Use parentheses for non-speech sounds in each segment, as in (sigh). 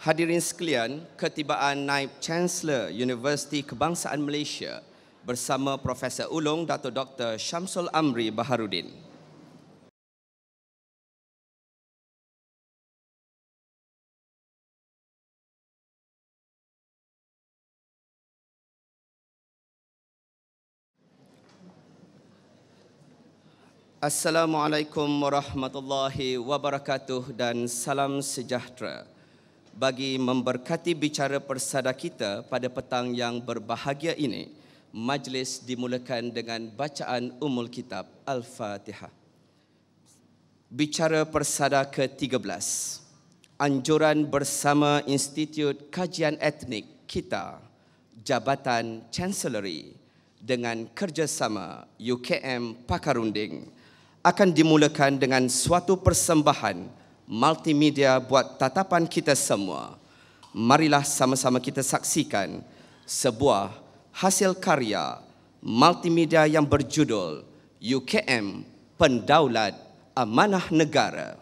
hadirin sekalian, ketibaan Naib Chancellor Universiti Kebangsaan Malaysia bersama Profesor Ulung Dato Dr. Shamsul Amri Baharudin. Assalamualaikum warahmatullahi wabarakatuh dan salam sejahtera bagi memberkati bicara persada kita pada petang yang berbahagia ini. Majlis dimulakan dengan bacaan umul kitab Al-Fatihah. Bicara persada ke-13. Anjuran bersama Institut Kajian Etnik kita, Jabatan Chancellery dengan kerjasama UKM Pakarunding akan dimulakan dengan suatu persembahan multimedia buat tatapan kita semua. Marilah sama-sama kita saksikan sebuah hasil karya multimedia yang berjudul UKM Pendaulat Amanah Negara.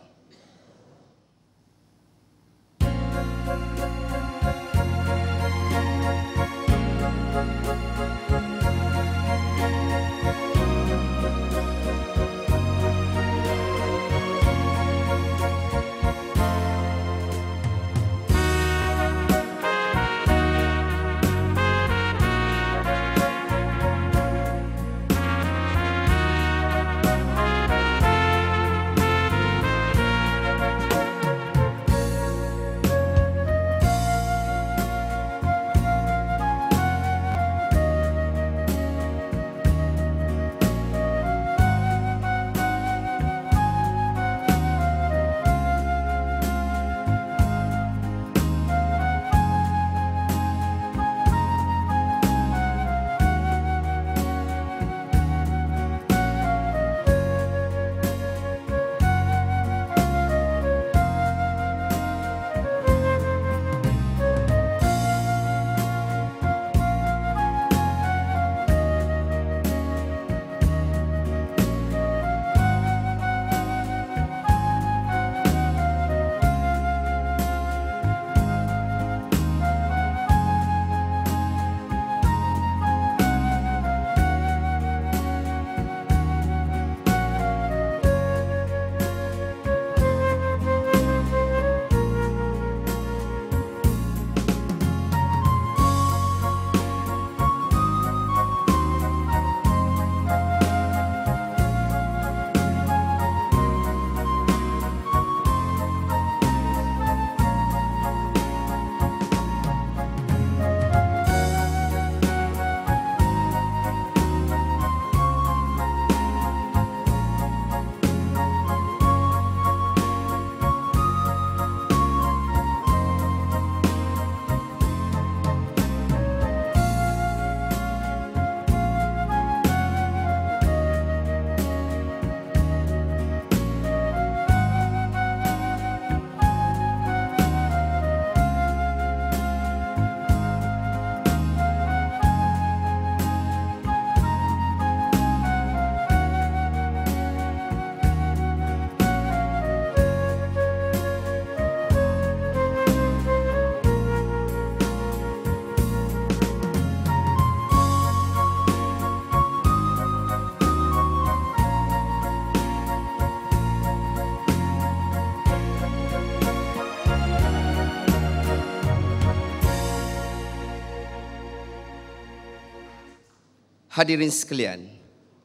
Hadirin sekalian,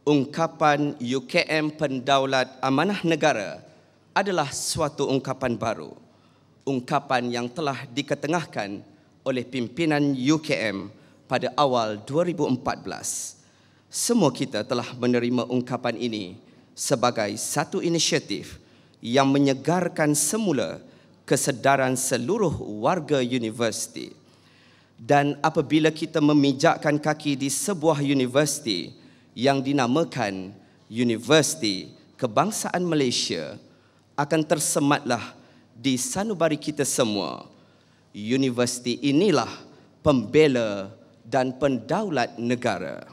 ungkapan UKM pendaulat amanah negara adalah suatu ungkapan baru. Ungkapan yang telah diketengahkan oleh pimpinan UKM pada awal 2014. Semua kita telah menerima ungkapan ini sebagai satu inisiatif yang menyegarkan semula kesedaran seluruh warga universiti dan apabila kita memijakkan kaki di sebuah universiti yang dinamakan Universiti Kebangsaan Malaysia akan tersematlah di sanubari kita semua. Universiti inilah pembela dan pendaulat negara.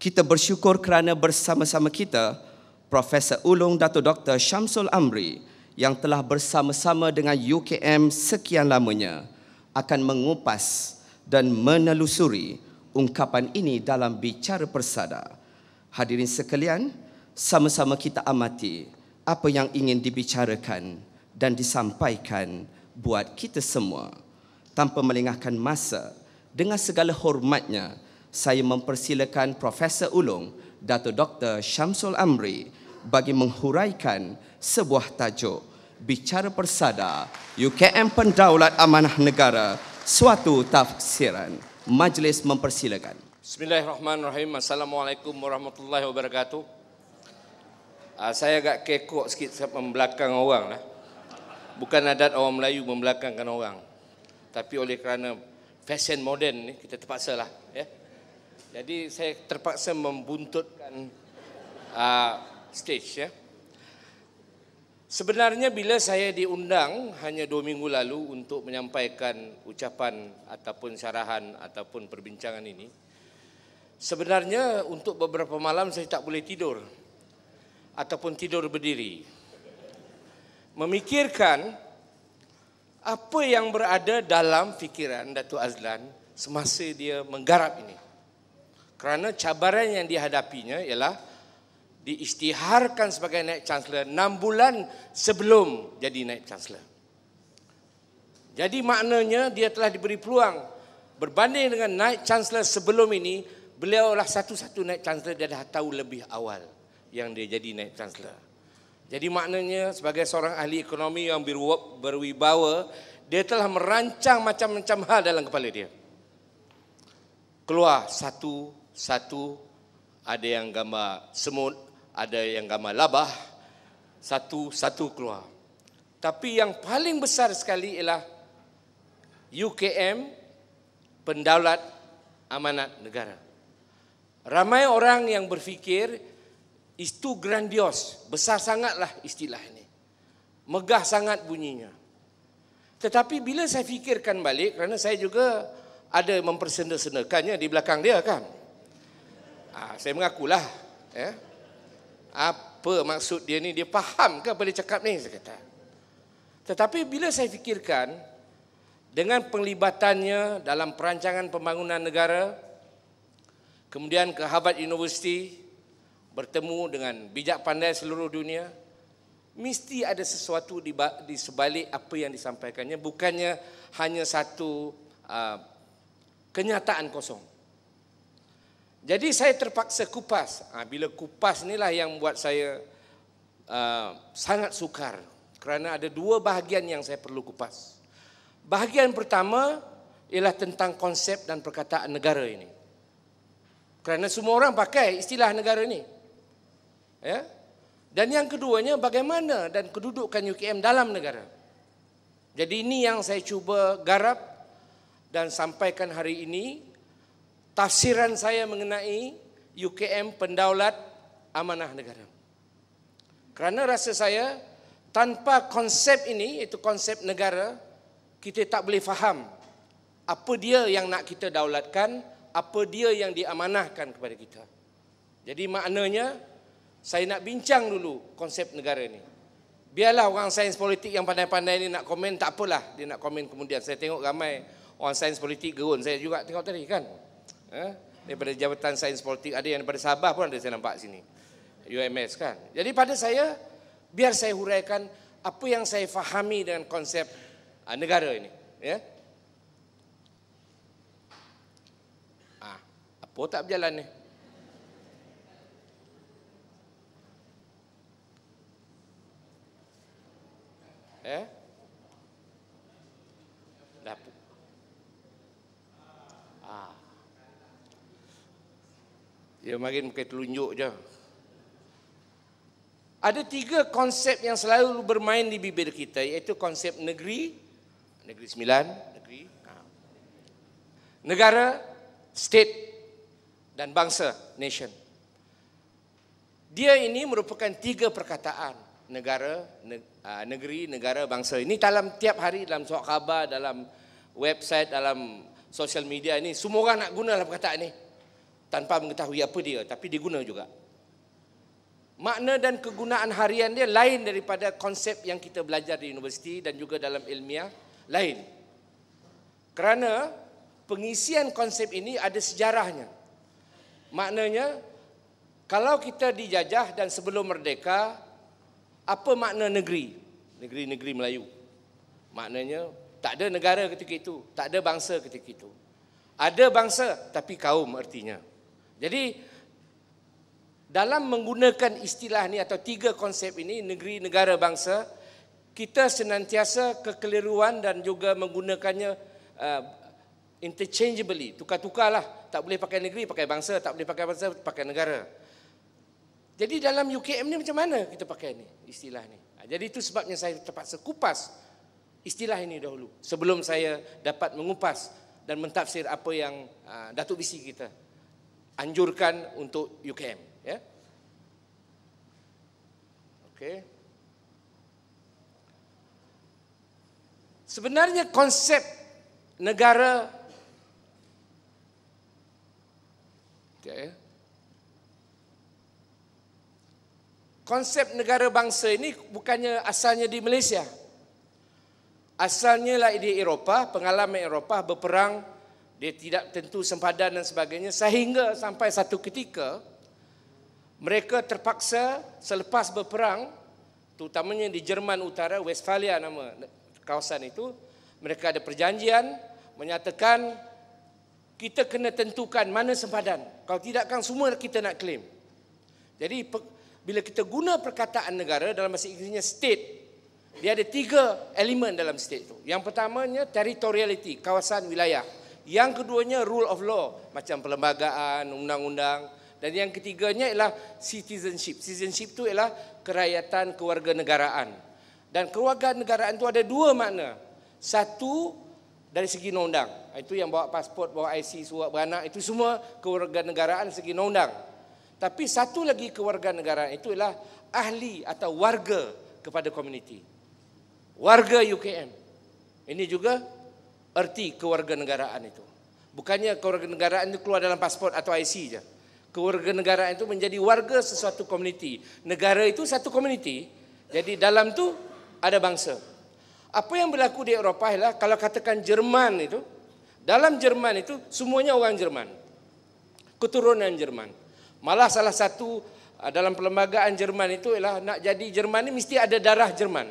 Kita bersyukur kerana bersama-sama kita Profesor Ulung Dato Dr Syamsul Amri yang telah bersama-sama dengan UKM sekian lamanya akan mengupas dan menelusuri ungkapan ini dalam bicara persada. Hadirin sekalian, sama-sama kita amati apa yang ingin dibicarakan dan disampaikan buat kita semua. Tanpa melengahkan masa, dengan segala hormatnya, saya mempersilakan Profesor Ulung, Dato' Dr. Syamsul Amri bagi menghuraikan sebuah tajuk Bicara Persada, UKM Pendaulat Amanah Negara, suatu tafsiran. Majlis mempersilakan. Bismillahirrahmanirrahim. Assalamualaikum warahmatullahi wabarakatuh. Uh, saya agak kekok sikit membelakang orang. Lah. Bukan adat orang Melayu membelakangkan orang. Tapi oleh kerana fashion moden ni kita terpaksa lah. Ya. Jadi saya terpaksa membuntutkan uh, stage ya. Sebenarnya bila saya diundang hanya dua minggu lalu untuk menyampaikan ucapan ataupun syarahan ataupun perbincangan ini, sebenarnya untuk beberapa malam saya tak boleh tidur ataupun tidur berdiri. Memikirkan apa yang berada dalam fikiran Datuk Azlan semasa dia menggarap ini. Kerana cabaran yang dihadapinya ialah Diistiharkan sebagai naik chancellor 6 bulan sebelum jadi naik chancellor. Jadi maknanya dia telah diberi peluang berbanding dengan naik chancellor sebelum ini, beliau lah satu-satu naik chancellor dia dah tahu lebih awal yang dia jadi naik chancellor. Jadi maknanya sebagai seorang ahli ekonomi yang berwibawa, dia telah merancang macam-macam hal dalam kepala dia. Keluar satu-satu ada yang gambar semut, ada yang gambar labah satu satu keluar. Tapi yang paling besar sekali ialah UKM pendaulat amanat negara. Ramai orang yang berfikir itu grandios, besar sangatlah istilah ini. Megah sangat bunyinya. Tetapi bila saya fikirkan balik kerana saya juga ada mempersendakannya di belakang dia kan. Ah, saya mengakulah ya. Apa maksud dia ni? Dia faham ke apa dia cakap ni? Saya kata. Tetapi bila saya fikirkan dengan penglibatannya dalam perancangan pembangunan negara, kemudian ke Harvard University bertemu dengan bijak pandai seluruh dunia, mesti ada sesuatu di di sebalik apa yang disampaikannya bukannya hanya satu uh, kenyataan kosong. Jadi saya terpaksa kupas. Ha, bila kupas inilah yang buat saya uh, sangat sukar. Kerana ada dua bahagian yang saya perlu kupas. Bahagian pertama ialah tentang konsep dan perkataan negara ini. Kerana semua orang pakai istilah negara ini. Ya? Dan yang keduanya bagaimana dan kedudukan UKM dalam negara. Jadi ini yang saya cuba garap dan sampaikan hari ini tafsiran saya mengenai UKM pendaulat amanah negara. Kerana rasa saya tanpa konsep ini iaitu konsep negara kita tak boleh faham apa dia yang nak kita daulatkan, apa dia yang diamanahkan kepada kita. Jadi maknanya saya nak bincang dulu konsep negara ini. Biarlah orang sains politik yang pandai-pandai ini nak komen, tak apalah dia nak komen kemudian. Saya tengok ramai orang sains politik gerun. Saya juga tengok tadi kan eh, daripada Jabatan Sains Politik, ada yang daripada Sabah pun ada saya nampak sini. UMS kan. Jadi pada saya, biar saya huraikan apa yang saya fahami dengan konsep uh, negara ini. Ya. Ah, apa tak berjalan ni? Eh? Dia makin pakai telunjuk je. Ada tiga konsep yang selalu bermain di bibir kita iaitu konsep negeri, negeri sembilan, negeri, ha. negara, state dan bangsa, nation. Dia ini merupakan tiga perkataan negara, ha, negeri, negara, bangsa. Ini dalam tiap hari dalam surat khabar, dalam website, dalam sosial media ini semua orang nak gunalah perkataan ini tanpa mengetahui apa dia tapi dia guna juga makna dan kegunaan harian dia lain daripada konsep yang kita belajar di universiti dan juga dalam ilmiah lain kerana pengisian konsep ini ada sejarahnya maknanya kalau kita dijajah dan sebelum merdeka apa makna negeri negeri-negeri Melayu maknanya tak ada negara ketika itu tak ada bangsa ketika itu ada bangsa tapi kaum artinya jadi dalam menggunakan istilah ni atau tiga konsep ini negeri negara bangsa kita senantiasa kekeliruan dan juga menggunakannya uh, interchangeably tukar-tukarlah tak boleh pakai negeri pakai bangsa tak boleh pakai bangsa pakai negara. Jadi dalam UKM ni macam mana kita pakai ni istilah ni. Ha, jadi itu sebabnya saya terpaksa kupas istilah ini dahulu sebelum saya dapat mengupas dan mentafsir apa yang uh, Datuk Bisi kita anjurkan untuk UKM. Ya. Okay. Sebenarnya konsep negara okay, ya. konsep negara bangsa ini bukannya asalnya di Malaysia. Asalnya lah di Eropah, pengalaman Eropah berperang dia tidak tentu sempadan dan sebagainya sehingga sampai satu ketika mereka terpaksa selepas berperang terutamanya di Jerman Utara Westphalia nama kawasan itu mereka ada perjanjian menyatakan kita kena tentukan mana sempadan kalau tidak kan semua kita nak claim jadi bila kita guna perkataan negara dalam bahasa Inggerisnya state dia ada tiga elemen dalam state itu yang pertamanya territoriality kawasan wilayah yang keduanya rule of law macam perlembagaan, undang-undang dan yang ketiganya ialah citizenship. Citizenship itu ialah kerakyatan kewarganegaraan. Dan kewarganegaraan itu ada dua makna. Satu dari segi undang-undang. Itu yang bawa pasport, bawa IC, surat beranak itu semua kewarganegaraan dari segi undang-undang. Tapi satu lagi kewarganegaraan itu ialah ahli atau warga kepada komuniti. Warga UKM. Ini juga erti kewarganegaraan itu. Bukannya kewarganegaraan itu keluar dalam pasport atau IC saja. Kewarganegaraan itu menjadi warga sesuatu komuniti. Negara itu satu komuniti. Jadi dalam tu ada bangsa. Apa yang berlaku di Eropah ialah kalau katakan Jerman itu, dalam Jerman itu semuanya orang Jerman. Keturunan Jerman. Malah salah satu ah, dalam perlembagaan Jerman itu ialah nak jadi Jerman ini mesti ada darah Jerman.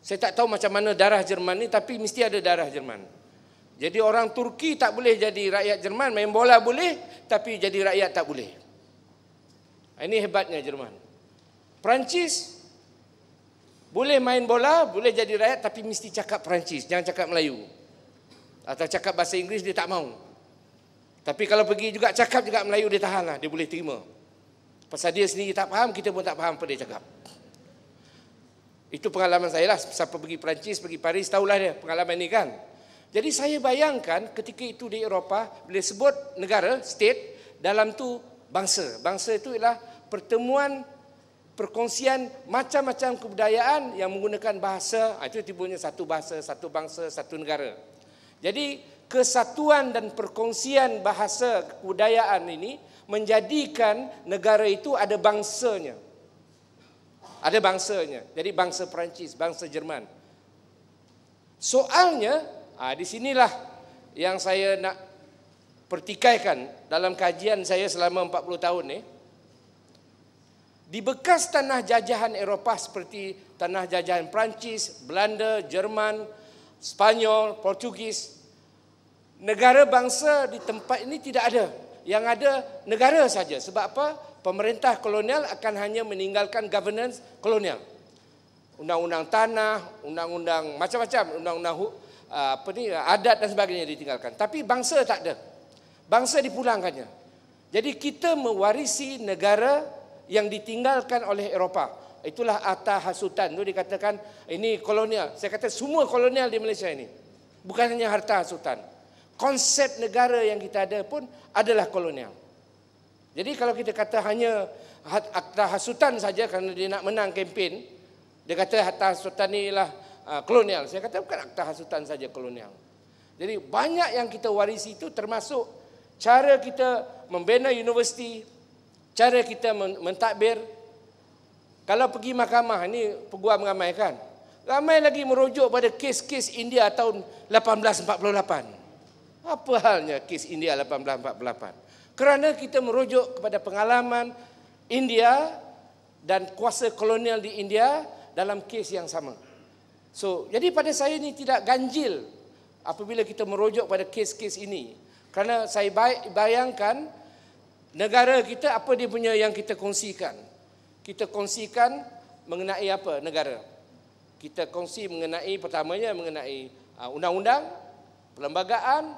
Saya tak tahu macam mana darah Jerman ni tapi mesti ada darah Jerman. Jadi orang Turki tak boleh jadi rakyat Jerman, main bola boleh tapi jadi rakyat tak boleh. Ah, ini hebatnya Jerman. Perancis boleh main bola, boleh jadi rakyat tapi mesti cakap Perancis, jangan cakap Melayu. Atau cakap bahasa Inggeris dia tak mau. Tapi kalau pergi juga cakap juga Melayu dia tahanlah, dia boleh terima. Pasal dia sendiri tak faham, kita pun tak faham apa dia cakap. Itu pengalaman saya lah. Siapa pergi Perancis, pergi Paris, tahulah dia pengalaman ini kan. Jadi saya bayangkan ketika itu di Eropah, bila sebut negara, state, dalam tu bangsa. Bangsa itu ialah pertemuan perkongsian macam-macam kebudayaan yang menggunakan bahasa, ah, itu tibunya satu bahasa, satu bangsa, satu negara. Jadi kesatuan dan perkongsian bahasa kebudayaan ini menjadikan negara itu ada bangsanya. Ada bangsanya. Jadi bangsa Perancis, bangsa Jerman. Soalnya, ah, di sinilah yang saya nak pertikaikan dalam kajian saya selama 40 tahun ni. Di bekas tanah jajahan Eropah seperti tanah jajahan Perancis, Belanda, Jerman, Spanyol, Portugis, negara bangsa di tempat ini tidak ada. Yang ada negara saja. Sebab apa? pemerintah kolonial akan hanya meninggalkan governance kolonial. Undang-undang tanah, undang-undang macam-macam, undang-undang ah, apa ni ah, adat dan sebagainya ditinggalkan. Tapi bangsa tak ada. Bangsa dipulangkannya. Jadi kita mewarisi negara yang ditinggalkan oleh Eropah. Itulah Atta Hasutan. Itu dikatakan ini kolonial. Saya kata semua kolonial di Malaysia ini. Bukan hanya harta Hasutan. Konsep negara yang kita ada pun adalah kolonial. Jadi kalau kita kata hanya akta hasutan saja kerana dia nak menang kempen, dia kata akta hasutan ni ialah ah, kolonial. Saya kata bukan akta hasutan saja kolonial. Jadi banyak yang kita warisi itu termasuk cara kita membina universiti, cara kita mentadbir. Kalau pergi mahkamah, ini peguam ramai kan? Ramai lagi merujuk pada kes-kes India tahun 1848. Apa halnya kes India 1848? Kerana kita merujuk kepada pengalaman India dan kuasa kolonial di India dalam kes yang sama. So, jadi pada saya ini tidak ganjil apabila kita merujuk pada kes-kes ini. Kerana saya bayangkan negara kita apa dia punya yang kita kongsikan. Kita kongsikan mengenai apa negara. Kita kongsi mengenai pertamanya mengenai uh, undang-undang, perlembagaan,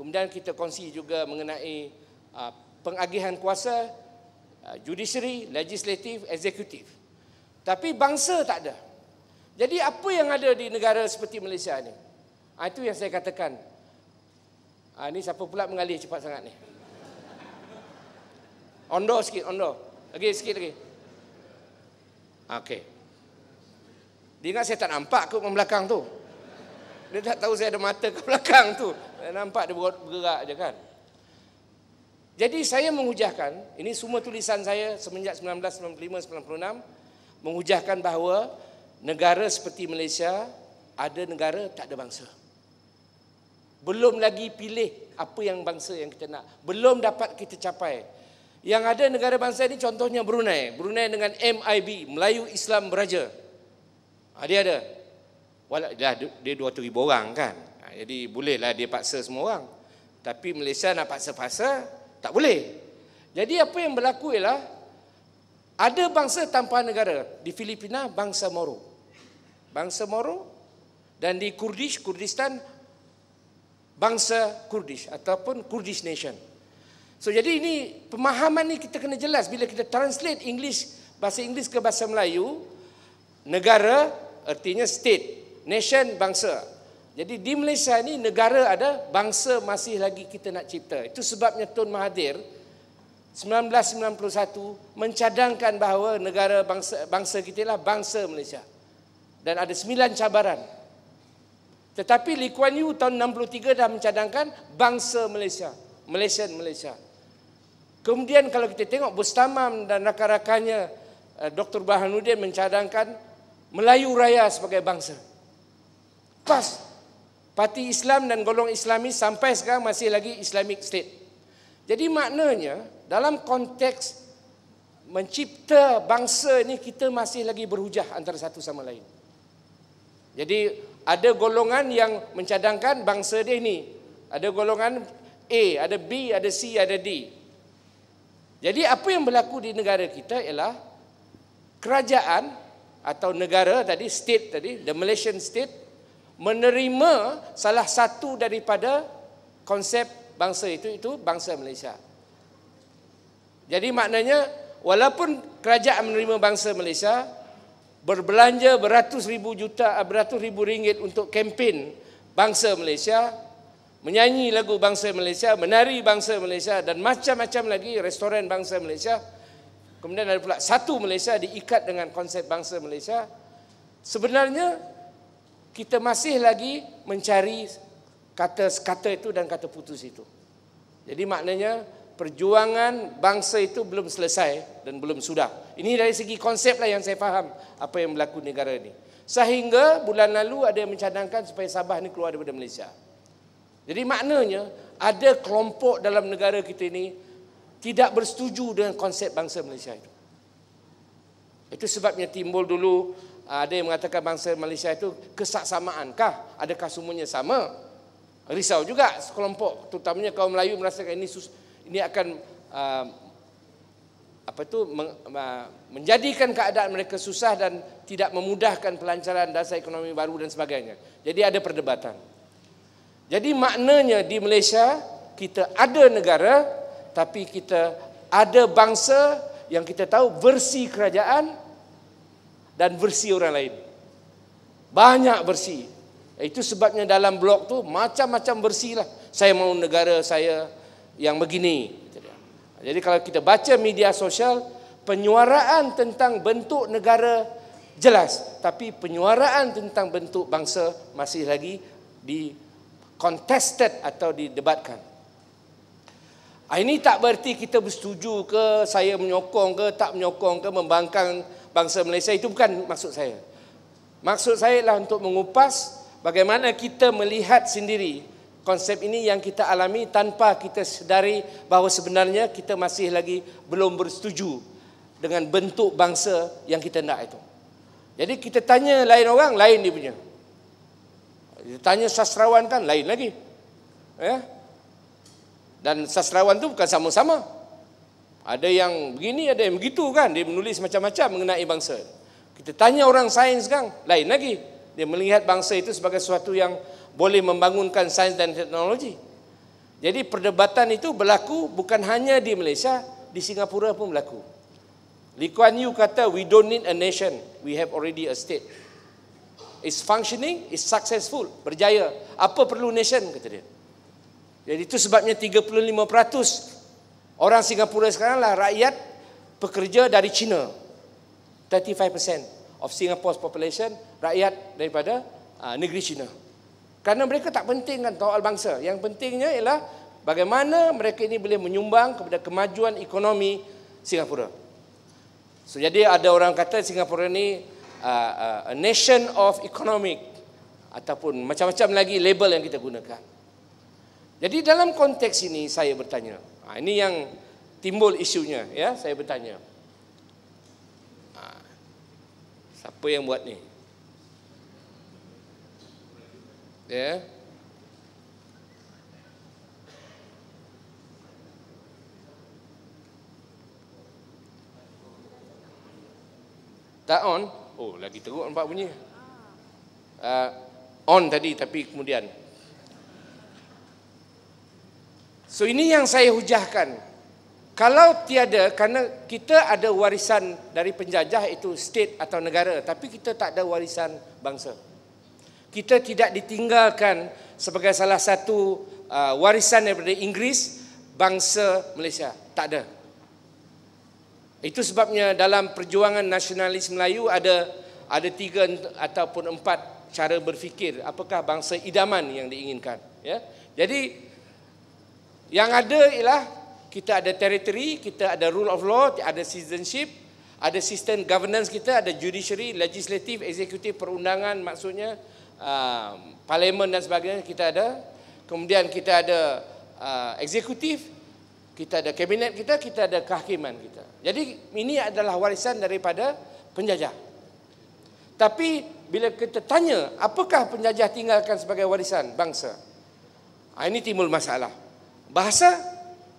kemudian kita kongsi juga mengenai Ah, pengagihan kuasa ah, judiciary, legislatif, eksekutif, Tapi bangsa tak ada. Jadi apa yang ada di negara seperti Malaysia ni? Ha, itu yang saya katakan. Ha, ini siapa pula mengalih cepat sangat ni? Ondo sikit, ondo. Lagi sikit lagi. Okey. Dia ingat saya tak nampak kot belakang tu. Dia tak tahu saya ada mata ke belakang tu. Dia nampak dia bergerak je kan. Jadi saya menghujahkan, ini semua tulisan saya semenjak 1995-1996, menghujahkan bahawa negara seperti Malaysia ada negara tak ada bangsa. Belum lagi pilih apa yang bangsa yang kita nak. Belum dapat kita capai. Yang ada negara bangsa ini contohnya Brunei. Brunei dengan MIB, Melayu Islam Beraja. Ha, dia ada. Walau, dah, dia 2,000 orang kan. Ha, jadi bolehlah dia paksa semua orang. Tapi Malaysia nak paksa-paksa, tak boleh. Jadi apa yang berlaku ialah ada bangsa tanpa negara. Di Filipina bangsa Moro. Bangsa Moro dan di Kurdish, Kurdistan bangsa Kurdish ataupun Kurdish Nation. So jadi ini pemahaman ni kita kena jelas bila kita translate English bahasa Inggeris ke bahasa Melayu negara artinya state, nation bangsa, jadi di Malaysia ni negara ada bangsa masih lagi kita nak cipta. Itu sebabnya Tun Mahathir 1991 mencadangkan bahawa negara bangsa bangsa kita lah bangsa Malaysia. Dan ada sembilan cabaran. Tetapi Lee Kuan Yew tahun 63 dah mencadangkan bangsa Malaysia. Malaysia Malaysia. Kemudian kalau kita tengok Bustamam dan rakan-rakannya eh, Dr. Bahanuddin mencadangkan Melayu Raya sebagai bangsa. Pas Parti Islam dan golong Islamis sampai sekarang masih lagi Islamic State. Jadi maknanya dalam konteks mencipta bangsa ini kita masih lagi berhujah antara satu sama lain. Jadi ada golongan yang mencadangkan bangsa dia ini. Ada golongan A, ada B, ada C, ada D. Jadi apa yang berlaku di negara kita ialah kerajaan atau negara tadi state tadi the Malaysian state menerima salah satu daripada konsep bangsa itu itu bangsa Malaysia. Jadi maknanya walaupun kerajaan menerima bangsa Malaysia berbelanja beratus ribu juta eh, beratus ribu ringgit untuk kempen bangsa Malaysia menyanyi lagu bangsa Malaysia menari bangsa Malaysia dan macam-macam lagi restoran bangsa Malaysia kemudian ada pula satu Malaysia diikat dengan konsep bangsa Malaysia sebenarnya kita masih lagi mencari kata kata itu dan kata putus itu. Jadi maknanya perjuangan bangsa itu belum selesai dan belum sudah. Ini dari segi konsep lah yang saya faham apa yang berlaku negara ini. Sehingga bulan lalu ada yang mencadangkan supaya Sabah ini keluar daripada Malaysia. Jadi maknanya ada kelompok dalam negara kita ini tidak bersetuju dengan konsep bangsa Malaysia itu. Itu sebabnya timbul dulu Ah, ada yang mengatakan bangsa Malaysia itu kesaksamaan kah? Adakah semuanya sama? Risau juga sekelompok terutamanya kaum Melayu merasakan ini sus, ini akan uh, apa itu men, uh, ah, menjadikan keadaan mereka susah dan tidak memudahkan pelancaran dasar ekonomi baru dan sebagainya. Jadi ada perdebatan. Jadi maknanya di Malaysia kita ada negara tapi kita ada bangsa yang kita tahu versi kerajaan dan versi orang lain. Banyak versi. Itu sebabnya dalam blog tu macam-macam versi lah. Saya mahu negara saya yang begini. Jadi kalau kita baca media sosial, penyuaraan tentang bentuk negara jelas. Tapi penyuaraan tentang bentuk bangsa masih lagi di contested atau didebatkan. Ah, ini tak berarti kita bersetuju ke, saya menyokong ke, tak menyokong ke, membangkang bangsa Malaysia itu bukan maksud saya. Maksud saya ialah untuk mengupas bagaimana kita melihat sendiri konsep ini yang kita alami tanpa kita sedari bahawa sebenarnya kita masih lagi belum bersetuju dengan bentuk bangsa yang kita nak itu. Jadi kita tanya lain orang, lain dia punya. Kita tanya sastrawan kan, lain lagi. Ya? Dan sastrawan tu bukan sama-sama. Ada yang begini, ada yang begitu kan. Dia menulis macam-macam mengenai bangsa. Kita tanya orang sains kan, lain lagi. Dia melihat bangsa itu sebagai sesuatu yang boleh membangunkan sains dan teknologi. Jadi perdebatan itu berlaku bukan hanya di Malaysia, di Singapura pun berlaku. Lee Kuan Yew kata, we don't need a nation, we have already a state. It's functioning, it's successful, berjaya. Apa perlu nation, kata dia. Jadi itu sebabnya 35% Orang Singapura sekarang lah rakyat pekerja dari China. 35% of Singapore's population rakyat daripada uh, negeri China. Karena mereka tak penting kan tawal bangsa. Yang pentingnya ialah bagaimana mereka ini boleh menyumbang kepada kemajuan ekonomi Singapura. So, jadi ada orang kata Singapura ini uh, ah, ah, a nation of economic ataupun macam-macam lagi label yang kita gunakan. Jadi dalam konteks ini saya bertanya, Ha, ini yang timbul isunya ya saya bertanya. Ha, siapa yang buat ni? Ya. Tak on? Oh, lagi teruk nampak bunyi. Uh, on tadi tapi kemudian So ini yang saya hujahkan. Kalau tiada kerana kita ada warisan dari penjajah itu state atau negara tapi kita tak ada warisan bangsa. Kita tidak ditinggalkan sebagai salah satu uh, warisan daripada Inggeris bangsa Malaysia. Tak ada. Itu sebabnya dalam perjuangan nasionalis Melayu ada ada tiga ataupun empat cara berfikir apakah bangsa idaman yang diinginkan ya. Jadi yang ada ialah kita ada territory, kita ada rule of law, ada citizenship, ada sistem governance kita, ada judiciary, legislative, executive perundangan maksudnya uh, um, parlimen dan sebagainya kita ada. Kemudian kita ada uh, eksekutif, kita ada kabinet kita, kita ada kehakiman kita. Jadi ini adalah warisan daripada penjajah. Tapi bila kita tanya apakah penjajah tinggalkan sebagai warisan bangsa? Ah, ini timbul masalah. Bahasa?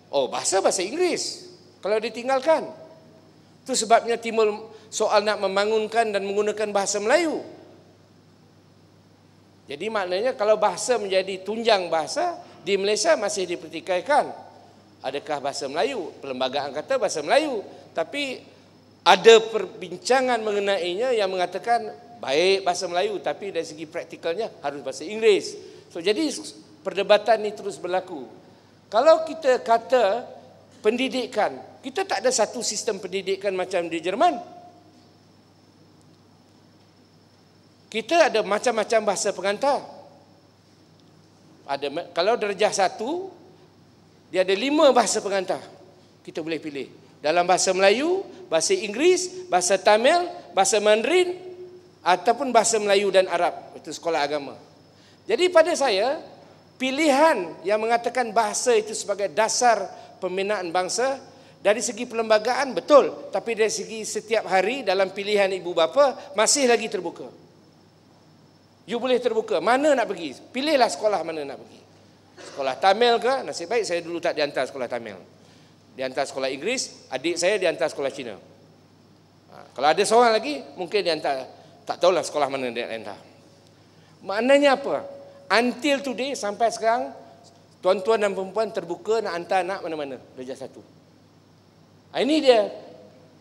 Oh, bahasa bahasa Inggeris. Kalau ditinggalkan. Itu sebabnya timbul soal nak membangunkan dan menggunakan bahasa Melayu. Jadi maknanya kalau bahasa menjadi tunjang bahasa, di Malaysia masih dipertikaikan. Adakah bahasa Melayu? Perlembagaan kata bahasa Melayu. Tapi ada perbincangan mengenainya yang mengatakan baik bahasa Melayu tapi dari segi praktikalnya harus bahasa Inggeris. So jadi perdebatan ini terus berlaku kalau kita kata pendidikan, kita tak ada satu sistem pendidikan macam di Jerman. Kita ada macam-macam bahasa pengantar. Ada kalau darjah satu, dia ada lima bahasa pengantar. Kita boleh pilih. Dalam bahasa Melayu, bahasa Inggeris, bahasa Tamil, bahasa Mandarin ataupun bahasa Melayu dan Arab. Itu sekolah agama. Jadi pada saya, pilihan yang mengatakan bahasa itu sebagai dasar pembinaan bangsa dari segi perlembagaan betul tapi dari segi setiap hari dalam pilihan ibu bapa masih lagi terbuka you boleh terbuka mana nak pergi pilihlah sekolah mana nak pergi sekolah Tamil ke nasib baik saya dulu tak diantar sekolah Tamil diantar sekolah Inggris, adik saya diantar sekolah Cina ha, kalau ada seorang lagi mungkin diantar tak tahulah sekolah mana dia hantar maknanya apa Until today sampai sekarang tuan-tuan dan perempuan terbuka nak hantar anak mana-mana darjah satu. Ah, ini dia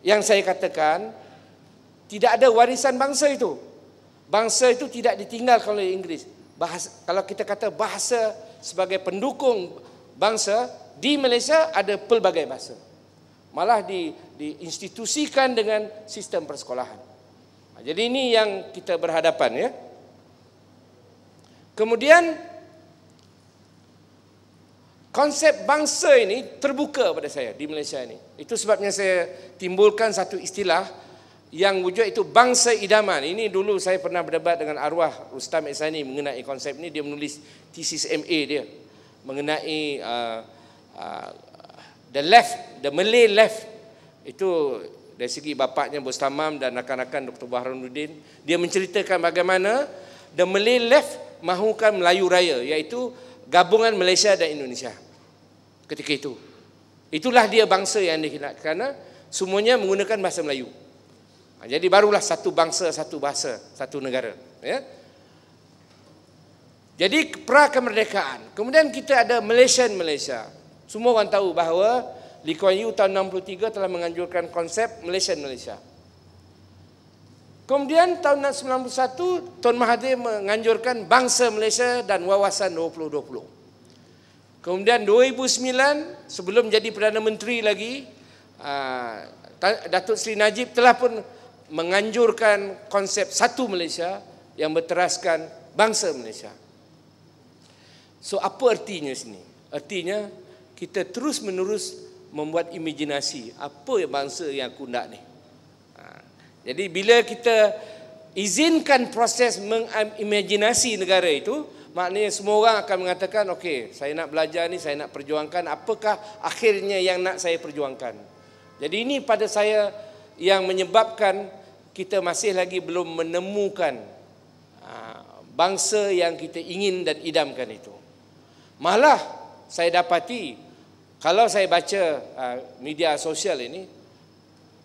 yang saya katakan tidak ada warisan bangsa itu. Bangsa itu tidak ditinggal oleh Inggeris. Bahasa, kalau kita kata bahasa sebagai pendukung bangsa di Malaysia ada pelbagai bahasa. Malah di institusikan dengan sistem persekolahan. Ah, jadi ini yang kita berhadapan ya. Kemudian konsep bangsa ini terbuka pada saya di Malaysia ini. Itu sebabnya saya timbulkan satu istilah yang wujud itu bangsa idaman. Ini dulu saya pernah berdebat dengan arwah Ustaz Mesani mengenai konsep ini. Dia menulis thesis MA dia mengenai uh, uh, the left, the Malay left. Itu dari segi bapaknya Bustamam dan rakan-rakan Dr. Baharunuddin. Dia menceritakan bagaimana the Malay left mahukan Melayu Raya iaitu gabungan Malaysia dan Indonesia ketika itu. Itulah dia bangsa yang dihinat kerana semuanya menggunakan bahasa Melayu. Ha, jadi barulah satu bangsa, satu bahasa, satu negara. Ya? Jadi pra kemerdekaan. Kemudian kita ada malaysia Malaysia. Semua orang tahu bahawa Lee Kuan Yew tahun 63 telah menganjurkan konsep malaysia Malaysia. Kemudian tahun 1991 Tun Mahathir menganjurkan bangsa Malaysia dan wawasan 2020. Kemudian 2009 sebelum jadi Perdana Menteri lagi ah, Datuk Seri Najib telah pun menganjurkan konsep satu Malaysia yang berteraskan bangsa Malaysia. So apa artinya sini? Artinya kita terus menerus membuat imajinasi apa yang bangsa yang aku nak ni. Jadi bila kita izinkan proses mengimajinasi negara itu, maknanya semua orang akan mengatakan, okey, saya nak belajar ni, saya nak perjuangkan, apakah akhirnya yang nak saya perjuangkan. Jadi ini pada saya yang menyebabkan kita masih lagi belum menemukan ha, bangsa yang kita ingin dan idamkan itu. Malah saya dapati kalau saya baca ha, media sosial ini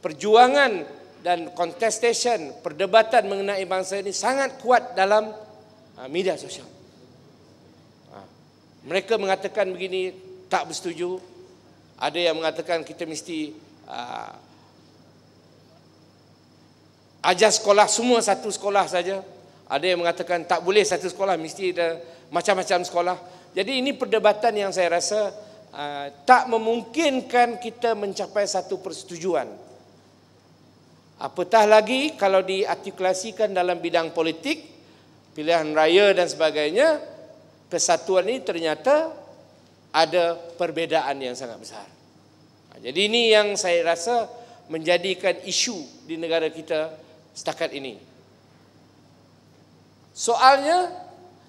perjuangan dan contestation perdebatan mengenai bangsa ini sangat kuat dalam ah, media sosial. Ah, mereka mengatakan begini tak bersetuju. Ada yang mengatakan kita mesti uh, ajar sekolah semua satu sekolah saja. Ada yang mengatakan tak boleh satu sekolah mesti ada macam-macam sekolah. Jadi ini perdebatan yang saya rasa uh, tak memungkinkan kita mencapai satu persetujuan. Apatah lagi kalau diartikulasikan dalam bidang politik, pilihan raya dan sebagainya, kesatuan ini ternyata ada perbedaan yang sangat besar. Ha, jadi ini yang saya rasa menjadikan isu di negara kita setakat ini. Soalnya,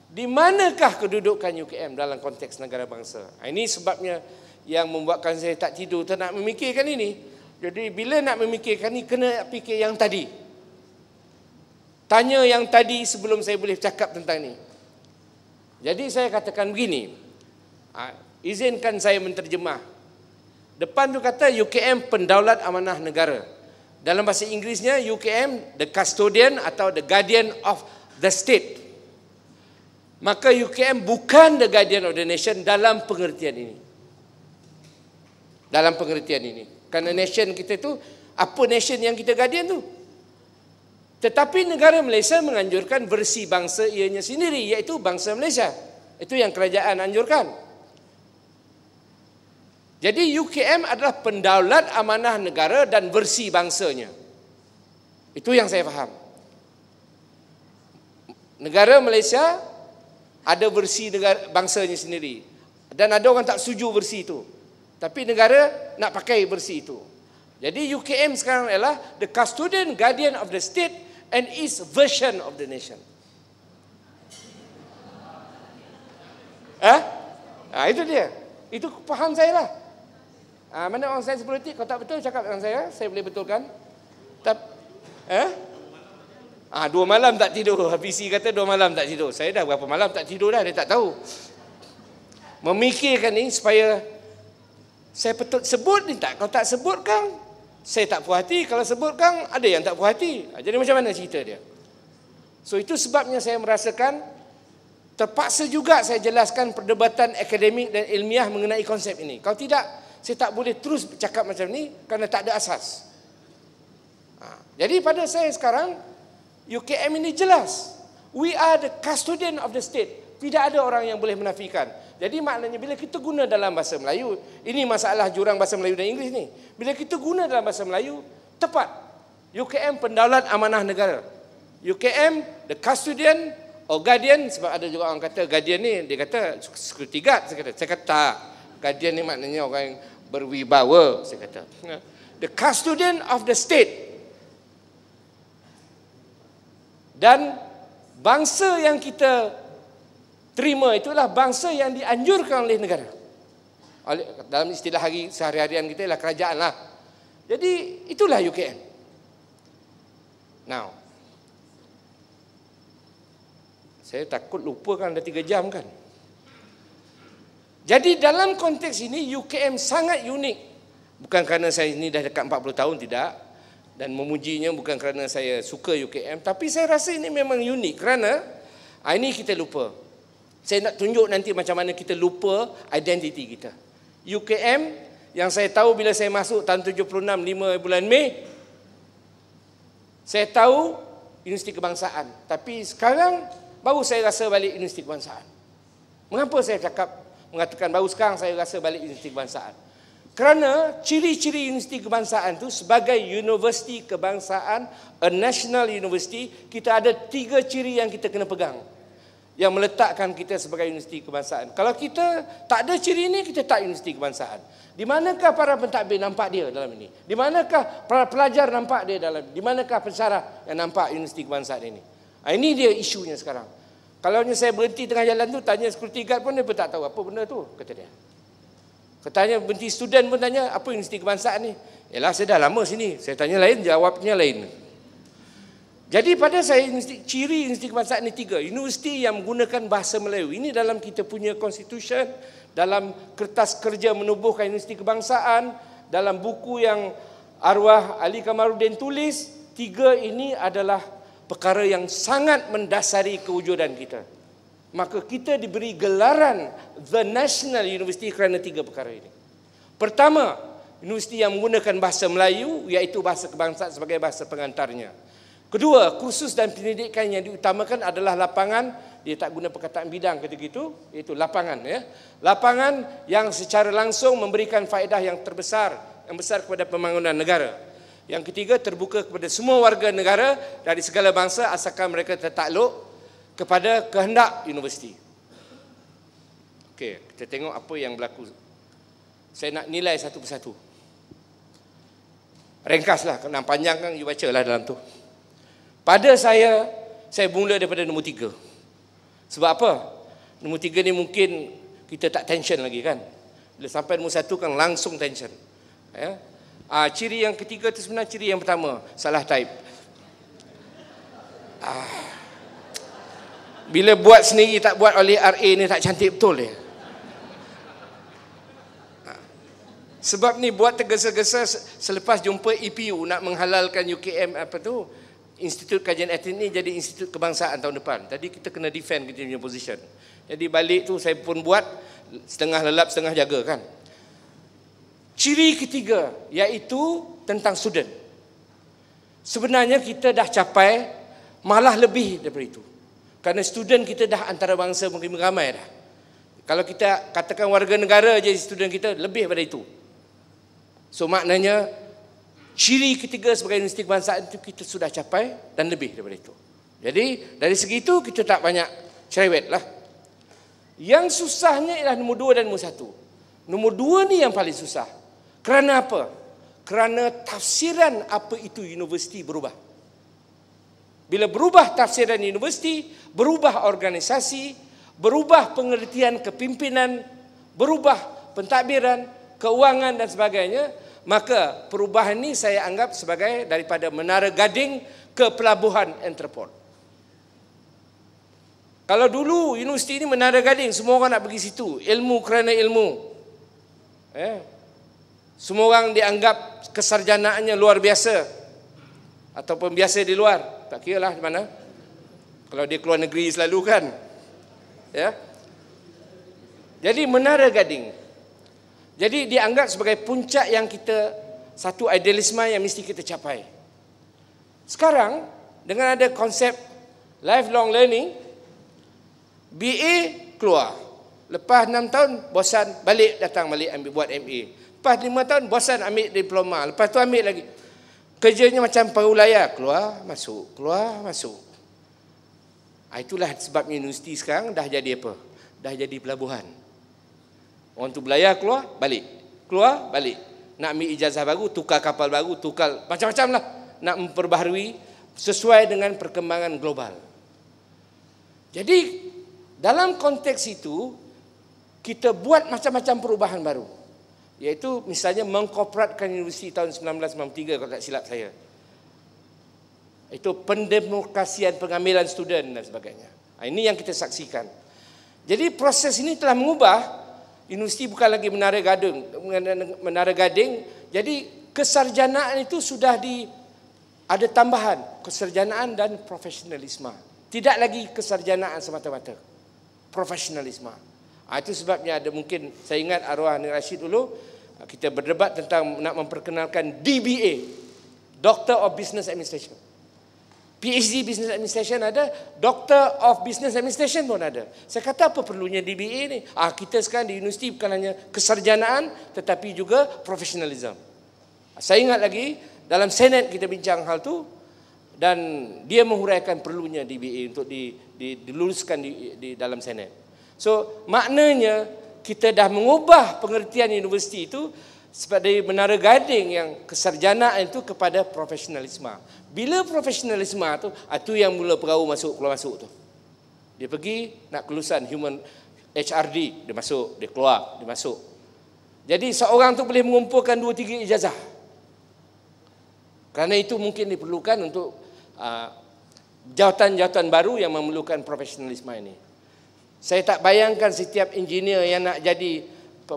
di manakah kedudukan UKM dalam konteks negara bangsa? Ha, ini sebabnya yang membuatkan saya tak tidur, tak nak memikirkan ini. Jadi bila nak memikirkan ni kena fikir yang tadi. Tanya yang tadi sebelum saya boleh cakap tentang ni. Jadi saya katakan begini. Ha, izinkan saya menterjemah. Depan tu kata UKM pendaulat amanah negara. Dalam bahasa Inggerisnya UKM the custodian atau the guardian of the state. Maka UKM bukan the guardian of the nation dalam pengertian ini. Dalam pengertian ini. Kerana nation kita tu apa nation yang kita gadian tu? Tetapi negara Malaysia menganjurkan versi bangsa ianya sendiri iaitu bangsa Malaysia. Itu yang kerajaan anjurkan. Jadi UKM adalah pendaulat amanah negara dan versi bangsanya. Itu yang saya faham. Negara Malaysia ada versi negara, bangsanya sendiri. Dan ada orang tak setuju versi itu. Tapi negara nak pakai versi itu. Jadi UKM sekarang ialah the custodian guardian of the state and is version of the nation. Eh? Ha? Ha, itu dia. Itu faham saya lah. Ha, mana orang saya sepuluh Kalau tak betul cakap dengan saya. Saya boleh betulkan. Tap, eh? Ha, dua malam tak tidur. Habisi (laughs) kata dua malam tak tidur. Saya dah berapa malam tak tidur dah. Dia tak tahu. Memikirkan ini supaya saya betul sebut ni tak? Kalau tak sebut kang, saya tak puas hati. Kalau sebut kang, ada yang tak puas hati. Ha, jadi macam mana cerita dia? So itu sebabnya saya merasakan terpaksa juga saya jelaskan perdebatan akademik dan ilmiah mengenai konsep ini. Kalau tidak, saya tak boleh terus bercakap macam ni kerana tak ada asas. Ha, jadi pada saya sekarang, UKM ini jelas. We are the custodian of the state. Tidak ada orang yang boleh menafikan. Jadi maknanya bila kita guna dalam bahasa Melayu, ini masalah jurang bahasa Melayu dan Inggeris ni. Bila kita guna dalam bahasa Melayu, tepat. UKM pendaulat amanah negara. UKM the custodian or guardian sebab ada juga orang kata guardian ni dia kata security guard saya kata saya kata guardian ni maknanya orang yang berwibawa saya kata. Ya. The custodian of the state. Dan bangsa yang kita terima itulah bangsa yang dianjurkan oleh negara. Oleh, dalam istilah hari sehari-harian kita ialah kerajaan lah. Jadi itulah UKM. Now. Saya takut lupa kan dah tiga jam kan. Jadi dalam konteks ini UKM sangat unik. Bukan kerana saya ini dah dekat 40 tahun, tidak. Dan memujinya bukan kerana saya suka UKM. Tapi saya rasa ini memang unik kerana ah, ini kita lupa. Saya nak tunjuk nanti macam mana kita lupa identiti kita. UKM yang saya tahu bila saya masuk tahun 76 5 bulan Mei saya tahu Universiti Kebangsaan. Tapi sekarang baru saya rasa balik Universiti Kebangsaan. Mengapa saya cakap mengatakan baru sekarang saya rasa balik Universiti Kebangsaan? Kerana ciri-ciri Universiti Kebangsaan itu sebagai Universiti Kebangsaan, a national university, kita ada tiga ciri yang kita kena pegang yang meletakkan kita sebagai universiti kebangsaan. Kalau kita tak ada ciri ini, kita tak universiti kebangsaan. Di manakah para pentadbir nampak dia dalam ini? Di manakah para pelajar nampak dia dalam ini? Di manakah pensyarah yang nampak universiti kebangsaan ini? Ah, ini dia isunya sekarang. Kalau saya berhenti tengah jalan tu tanya security guard pun dia pun tak tahu apa benda tu kata dia. Ketanya berhenti student pun tanya apa universiti kebangsaan ni? Yalah saya dah lama sini. Saya tanya lain jawabnya lain. Jadi pada saya ciri institusi kebangsaan ini tiga. Universiti yang menggunakan bahasa Melayu. Ini dalam kita punya konstitusi, dalam kertas kerja menubuhkan institusi kebangsaan, dalam buku yang arwah Ali Kamarudin tulis, tiga ini adalah perkara yang sangat mendasari kewujudan kita. Maka kita diberi gelaran The National University kerana tiga perkara ini. Pertama, universiti yang menggunakan bahasa Melayu iaitu bahasa kebangsaan sebagai bahasa pengantarnya. Kedua, kursus dan pendidikan yang diutamakan adalah lapangan, dia tak guna perkataan bidang ketika itu, iaitu lapangan. Ya. Lapangan yang secara langsung memberikan faedah yang terbesar, yang besar kepada pembangunan negara. Yang ketiga, terbuka kepada semua warga negara dari segala bangsa asalkan mereka tertakluk kepada kehendak universiti. Okey, kita tengok apa yang berlaku. Saya nak nilai satu persatu. Ringkaslah, kena panjang kan, you baca dalam tu. Pada saya, saya mula daripada nombor tiga. Sebab apa? Nombor tiga ni mungkin kita tak tension lagi kan? Bila sampai nombor satu kan langsung tension. Ya? Ah, ciri yang ketiga tu sebenarnya ciri yang pertama. Salah type. Ah. Bila buat sendiri tak buat oleh RA ni tak cantik betul dia. Ah. Sebab ni buat tergesa-gesa selepas jumpa EPU nak menghalalkan UKM apa tu Institut Kajian Etnik ni jadi Institut Kebangsaan tahun depan. Tadi kita kena defend kita punya position. Jadi balik tu saya pun buat setengah lelap setengah jaga kan. Ciri ketiga iaitu tentang student. Sebenarnya kita dah capai malah lebih daripada itu. Kerana student kita dah antarabangsa mungkin ramai dah. Kalau kita katakan warga negara je student kita lebih daripada itu. So maknanya ciri ketiga sebagai universiti kebangsaan itu kita sudah capai dan lebih daripada itu. Jadi dari segi itu kita tak banyak cerewet lah. Yang susahnya ialah nombor dua dan nombor satu. Nombor dua ni yang paling susah. Kerana apa? Kerana tafsiran apa itu universiti berubah. Bila berubah tafsiran universiti, berubah organisasi, berubah pengertian kepimpinan, berubah pentadbiran, keuangan dan sebagainya, Maka perubahan ini saya anggap sebagai daripada Menara Gading ke Pelabuhan Interpol. Kalau dulu universiti ini Menara Gading, semua orang nak pergi situ. Ilmu kerana ilmu. Eh? Semua orang dianggap kesarjanaannya luar biasa. Ataupun biasa di luar. Tak kira lah di mana. Kalau dia keluar negeri selalu kan. Ya? Jadi Menara Gading, jadi dianggap sebagai puncak yang kita satu idealisme yang mesti kita capai. Sekarang dengan ada konsep lifelong learning BA keluar. Lepas 6 tahun bosan balik datang balik ambil buat MA. Lepas 5 tahun bosan ambil diploma. Lepas tu ambil lagi. Kerjanya macam perulaya keluar masuk keluar masuk. Ah, itulah sebabnya universiti sekarang dah jadi apa? Dah jadi pelabuhan. Orang tu belayar keluar balik. Keluar balik. Nak ambil ijazah baru, tukar kapal baru, tukar macam-macam lah. Nak memperbaharui sesuai dengan perkembangan global. Jadi dalam konteks itu kita buat macam-macam perubahan baru. Iaitu misalnya mengkorporatkan universiti tahun 1993 kalau tak silap saya. Itu pendemokrasian pengambilan student dan sebagainya. Ha, ini yang kita saksikan. Jadi proses ini telah mengubah universiti bukan lagi menara gading menara gading jadi kesarjanaan itu sudah di ada tambahan kesarjanaan dan profesionalisme tidak lagi kesarjanaan semata-mata profesionalisme ha, itu sebabnya ada mungkin saya ingat arwah Nir Rashid dulu ah, kita berdebat tentang nak memperkenalkan DBA Doctor of Business Administration PhD Business Administration ada, Doctor of Business Administration pun ada. Saya kata apa perlunya DBA ni? Ah kita sekarang di universiti bukan hanya kesarjanaan tetapi juga profesionalism. Ah, saya ingat lagi dalam Senat kita bincang hal tu dan dia menghuraikan perlunya DBA untuk di, di, diluluskan di, di dalam Senat. So maknanya kita dah mengubah pengertian universiti itu seperti menara gading yang kesarjanaan itu kepada profesionalisme. Bila profesionalisme ah tu, itu ah, yang mula perahu masuk keluar masuk tu. Dia pergi nak kelulusan human HRD dia masuk, dia keluar, dia masuk. Jadi seorang tu boleh mengumpulkan dua tiga ijazah. Kerana itu mungkin diperlukan untuk uh, jawatan-jawatan baru yang memerlukan profesionalisme ini. Saya tak bayangkan setiap engineer yang nak jadi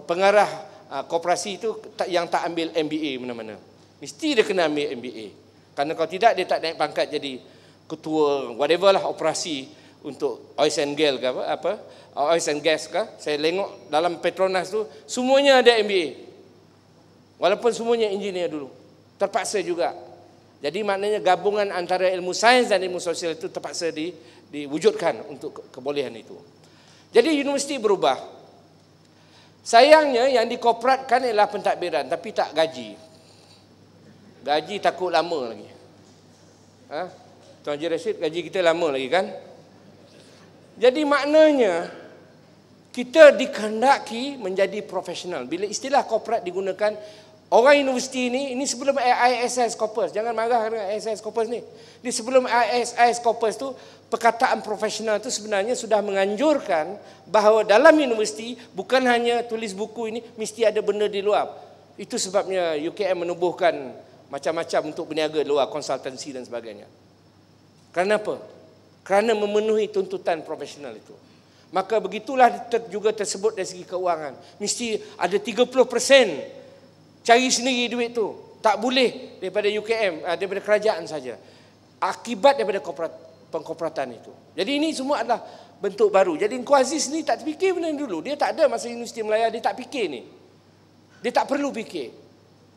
pengarah uh, koperasi itu yang tak ambil MBA mana-mana. Mesti dia kena ambil MBA. Karena kalau tidak dia tak naik pangkat jadi ketua whatever lah operasi untuk oil and gas ke apa, apa oil and gas ke saya tengok dalam Petronas tu semuanya ada MBA walaupun semuanya engineer dulu terpaksa juga jadi maknanya gabungan antara ilmu sains dan ilmu sosial itu terpaksa di, diwujudkan untuk kebolehan itu jadi universiti berubah sayangnya yang dikoperatkan ialah pentadbiran tapi tak gaji Gaji takut lama lagi. Ha? Tuan Haji Rashid, gaji kita lama lagi kan? Jadi maknanya, kita dikendaki menjadi profesional. Bila istilah korporat digunakan, orang universiti ini ini sebelum ISS Corpus, jangan marah dengan ISS Corpus ni. Di sebelum ISS Corpus tu, perkataan profesional tu sebenarnya sudah menganjurkan bahawa dalam universiti, bukan hanya tulis buku ini, mesti ada benda di luar. Itu sebabnya UKM menubuhkan macam-macam untuk berniaga luar konsultansi dan sebagainya. Kerana apa? Kerana memenuhi tuntutan profesional itu. Maka begitulah ter, juga tersebut dari segi keuangan. Mesti ada 30% cari sendiri duit tu. Tak boleh daripada UKM, ah, daripada kerajaan saja. Akibat daripada korporat, pengkorporatan itu. Jadi ini semua adalah bentuk baru. Jadi Aziz ni tak fikir benda dulu. Dia tak ada masa Universiti Melayu, dia tak fikir ni. Dia tak perlu fikir.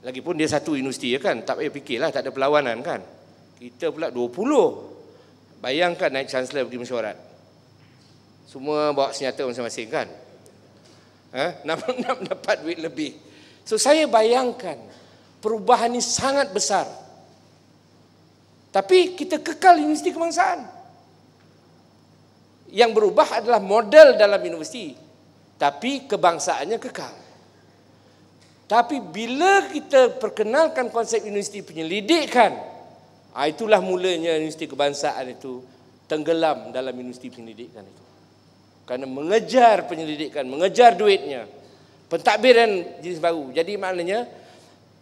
Lagipun dia satu universiti ya kan. Tak payah fikirlah tak ada perlawanan kan. Kita pula 20. Bayangkan naik chancellor pergi mesyuarat. Semua bawa senjata masing-masing kan. Ha? (laughs) Nak, nak dapat duit lebih. So saya bayangkan perubahan ini sangat besar. Tapi kita kekal universiti kebangsaan. Yang berubah adalah model dalam universiti. Tapi kebangsaannya kekal. Tapi bila kita perkenalkan konsep universiti penyelidikan, ah, itulah mulanya universiti kebangsaan itu tenggelam dalam universiti penyelidikan itu. Kerana mengejar penyelidikan, mengejar duitnya. Pentadbiran jenis baru. Jadi maknanya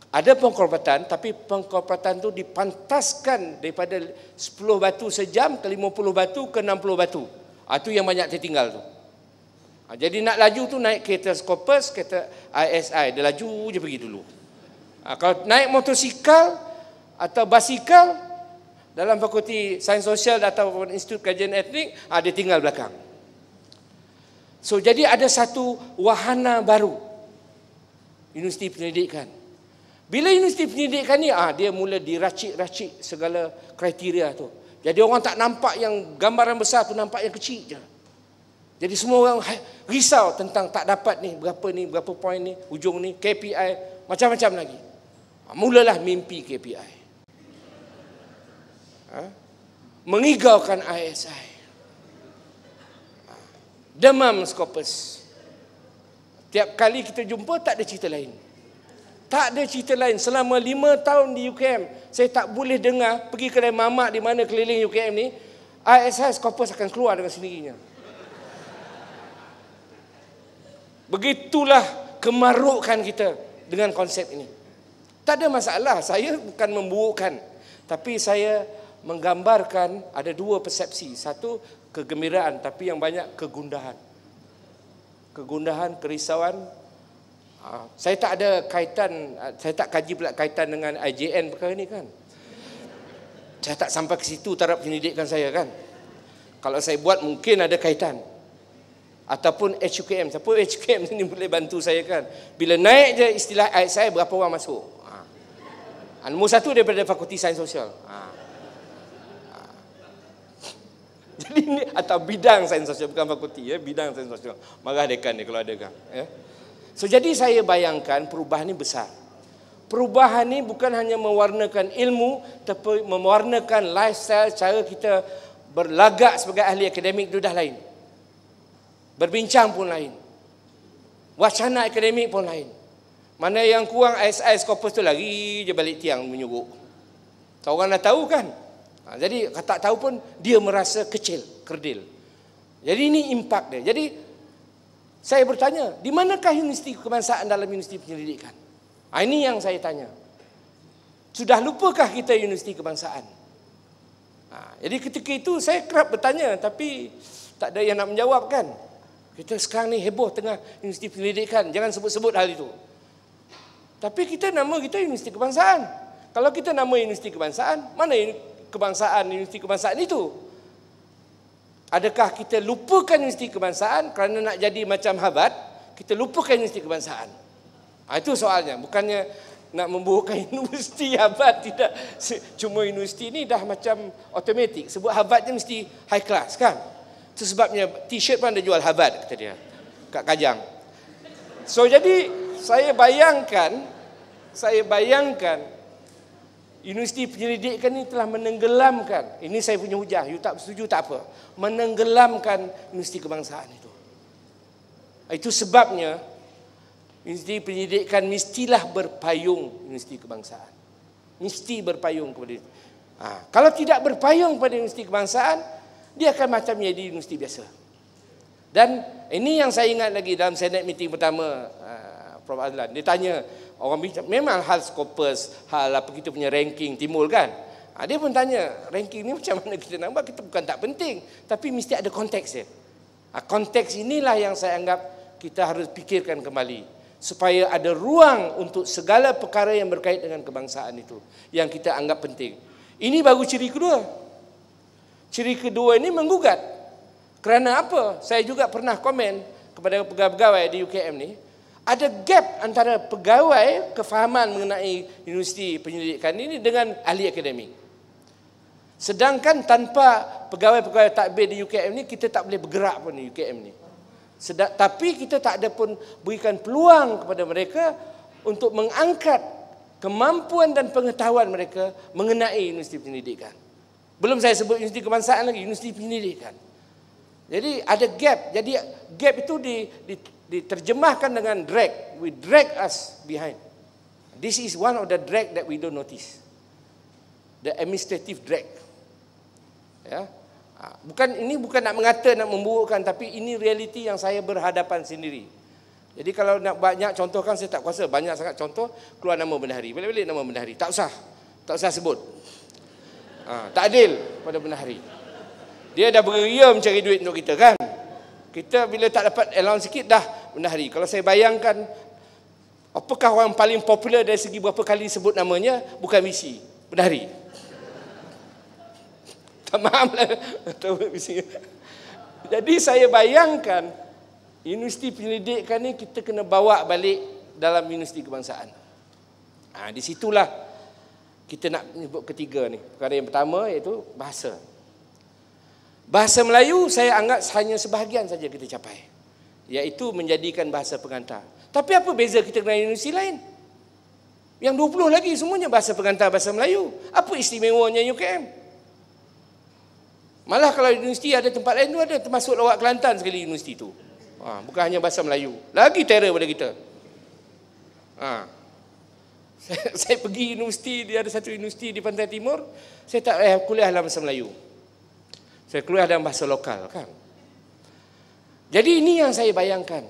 ada pengkorporatan tapi pengkorporatan itu dipantaskan daripada 10 batu sejam ke 50 batu ke 60 batu. Itu ah, yang banyak tertinggal tu. Ha, jadi nak laju tu naik kereta Scopus, kereta ISI. Dia laju je pergi dulu. Ha, kalau naik motosikal atau basikal dalam fakulti sains sosial atau institut kajian etnik, ha, dia tinggal belakang. So jadi ada satu wahana baru universiti pendidikan. Bila universiti pendidikan ni ah dia mula diracik-racik segala kriteria tu. Jadi orang tak nampak yang gambaran besar tu nampak yang kecil je. Jadi semua orang risau tentang tak dapat ni, berapa ni, berapa poin ni, ujung ni, KPI, macam-macam lagi. Ah, mulalah mimpi KPI. Ha? Mengigaukan ISI. Ha? Demam skopus. Tiap kali kita jumpa tak ada cerita lain. Tak ada cerita lain. Selama lima tahun di UKM, saya tak boleh dengar pergi kedai mamak di mana keliling UKM ni, ISI skopus akan keluar dengan sendirinya. Begitulah kemarukan kita dengan konsep ini. Tak ada masalah, saya bukan membuukan. Tapi saya menggambarkan ada dua persepsi. Satu, kegembiraan. Tapi yang banyak, kegundahan. Kegundahan, kerisauan. Ha, saya tak ada kaitan, saya tak kaji pula kaitan dengan IJN perkara ini kan. Saya tak sampai ke situ tarap pendidikan saya kan. Kalau saya buat mungkin ada kaitan ataupun HQM. Siapa HQM ni boleh bantu saya kan? Bila naik je istilah ayat saya, berapa orang masuk? Ha. Nombor satu daripada Fakulti Sains Sosial. Ha. ha. (laughs) Jadi ni, atau bidang Sains Sosial, bukan Fakulti. Ya. Bidang Sains Sosial. Marah dekan ni kalau ada kan. Ya. So, jadi saya bayangkan perubahan ni besar. Perubahan ni bukan hanya mewarnakan ilmu, tapi mewarnakan lifestyle, cara kita berlagak sebagai ahli akademik itu dah lain. Berbincang pun lain. Wacana akademik pun lain. Mana yang kurang ais-ais korpus tu lagi je balik tiang menyuruh. Tahu orang dah tahu kan? Ha, jadi kalau tak tahu pun dia merasa kecil, kerdil. Jadi ini impak dia. Jadi saya bertanya, di manakah universiti kebangsaan dalam universiti penyelidikan? Ha, ini yang saya tanya. Sudah lupakah kita universiti kebangsaan? Ha, jadi ketika itu saya kerap bertanya tapi tak ada yang nak menjawab kan? Kita sekarang ni heboh tengah universiti pendidikan. Jangan sebut-sebut hal itu. Tapi kita nama kita universiti kebangsaan. Kalau kita nama universiti kebangsaan, mana kebangsaan universiti kebangsaan itu? Adakah kita lupakan universiti kebangsaan kerana nak jadi macam habat? Kita lupakan universiti kebangsaan. Ha, itu soalnya. Bukannya nak membuka (laughs) universiti habat tidak cuma universiti ini dah macam otomatik sebut habatnya mesti high class kan itu sebabnya t-shirt pun dia jual habat kata dia. kak Kajang. So jadi saya bayangkan saya bayangkan universiti penyelidikan ini telah menenggelamkan ini saya punya hujah you tak setuju tak apa menenggelamkan universiti kebangsaan itu itu sebabnya universiti penyelidikan mestilah berpayung universiti kebangsaan mesti berpayung kepada ha. kalau tidak berpayung pada universiti kebangsaan dia akan macam jadi universiti biasa. Dan ini yang saya ingat lagi dalam senate meeting pertama uh, Prof. Adlan. Dia tanya, orang bicara, memang hal scopus, hal apa kita punya ranking timbul kan? Uh, dia pun tanya, ranking ni (laughs) macam mana kita nampak? Kita bukan tak penting, tapi mesti ada konteks dia. Uh, konteks inilah yang saya anggap kita harus fikirkan kembali. Supaya ada ruang untuk segala perkara yang berkait dengan kebangsaan itu. Yang kita anggap penting. Ini baru ciri kedua ciri kedua ini menggugat. Kerana apa? Saya juga pernah komen kepada pegawai-pegawai di UKM ni, ada gap antara pegawai kefahaman mengenai universiti penyelidikan ini dengan ahli akademik. Sedangkan tanpa pegawai-pegawai takbir di UKM ni kita tak boleh bergerak pun di UKM ni. Sedak, tapi kita tak ada pun berikan peluang kepada mereka untuk mengangkat kemampuan dan pengetahuan mereka mengenai universiti pendidikan. Belum saya sebut universiti kebangsaan lagi, universiti pendidikan. Jadi ada gap. Jadi gap itu di, di, diterjemahkan dengan drag. We drag us behind. This is one of the drag that we don't notice. The administrative drag. Ya. Ah, bukan ini bukan nak mengata nak memburukkan tapi ini realiti yang saya berhadapan sendiri. Jadi kalau nak banyak contohkan saya tak kuasa banyak sangat contoh keluar nama benda hari. Balik-balik nama benda hari. Tak usah. Tak usah sebut ha, tak adil pada penahari dia dah beria mencari duit untuk kita kan kita bila tak dapat allowance sikit dah menahari. Kalau saya bayangkan apakah orang paling popular dari segi berapa kali sebut namanya bukan misi, menahari. (laughs) tak maham lah. Jadi saya bayangkan universiti penyelidikan ni kita kena bawa balik dalam universiti kebangsaan. Ha, di situlah kita nak menyebut ketiga ni. Perkara yang pertama iaitu bahasa. Bahasa Melayu saya anggap hanya sebahagian saja kita capai. Iaitu menjadikan bahasa pengantar. Tapi apa beza kita dengan universiti lain? Yang 20 lagi semuanya bahasa pengantar bahasa Melayu. Apa istimewanya UKM? Malah kalau universiti ada tempat lain tu ada termasuk lawak Kelantan sekali universiti tu. Ha, bukan hanya bahasa Melayu. Lagi teror pada kita. Ha saya, saya pergi universiti, dia ada satu universiti di Pantai Timur, saya tak eh, kuliah dalam bahasa Melayu. Saya kuliah dalam bahasa lokal kan. Jadi ini yang saya bayangkan.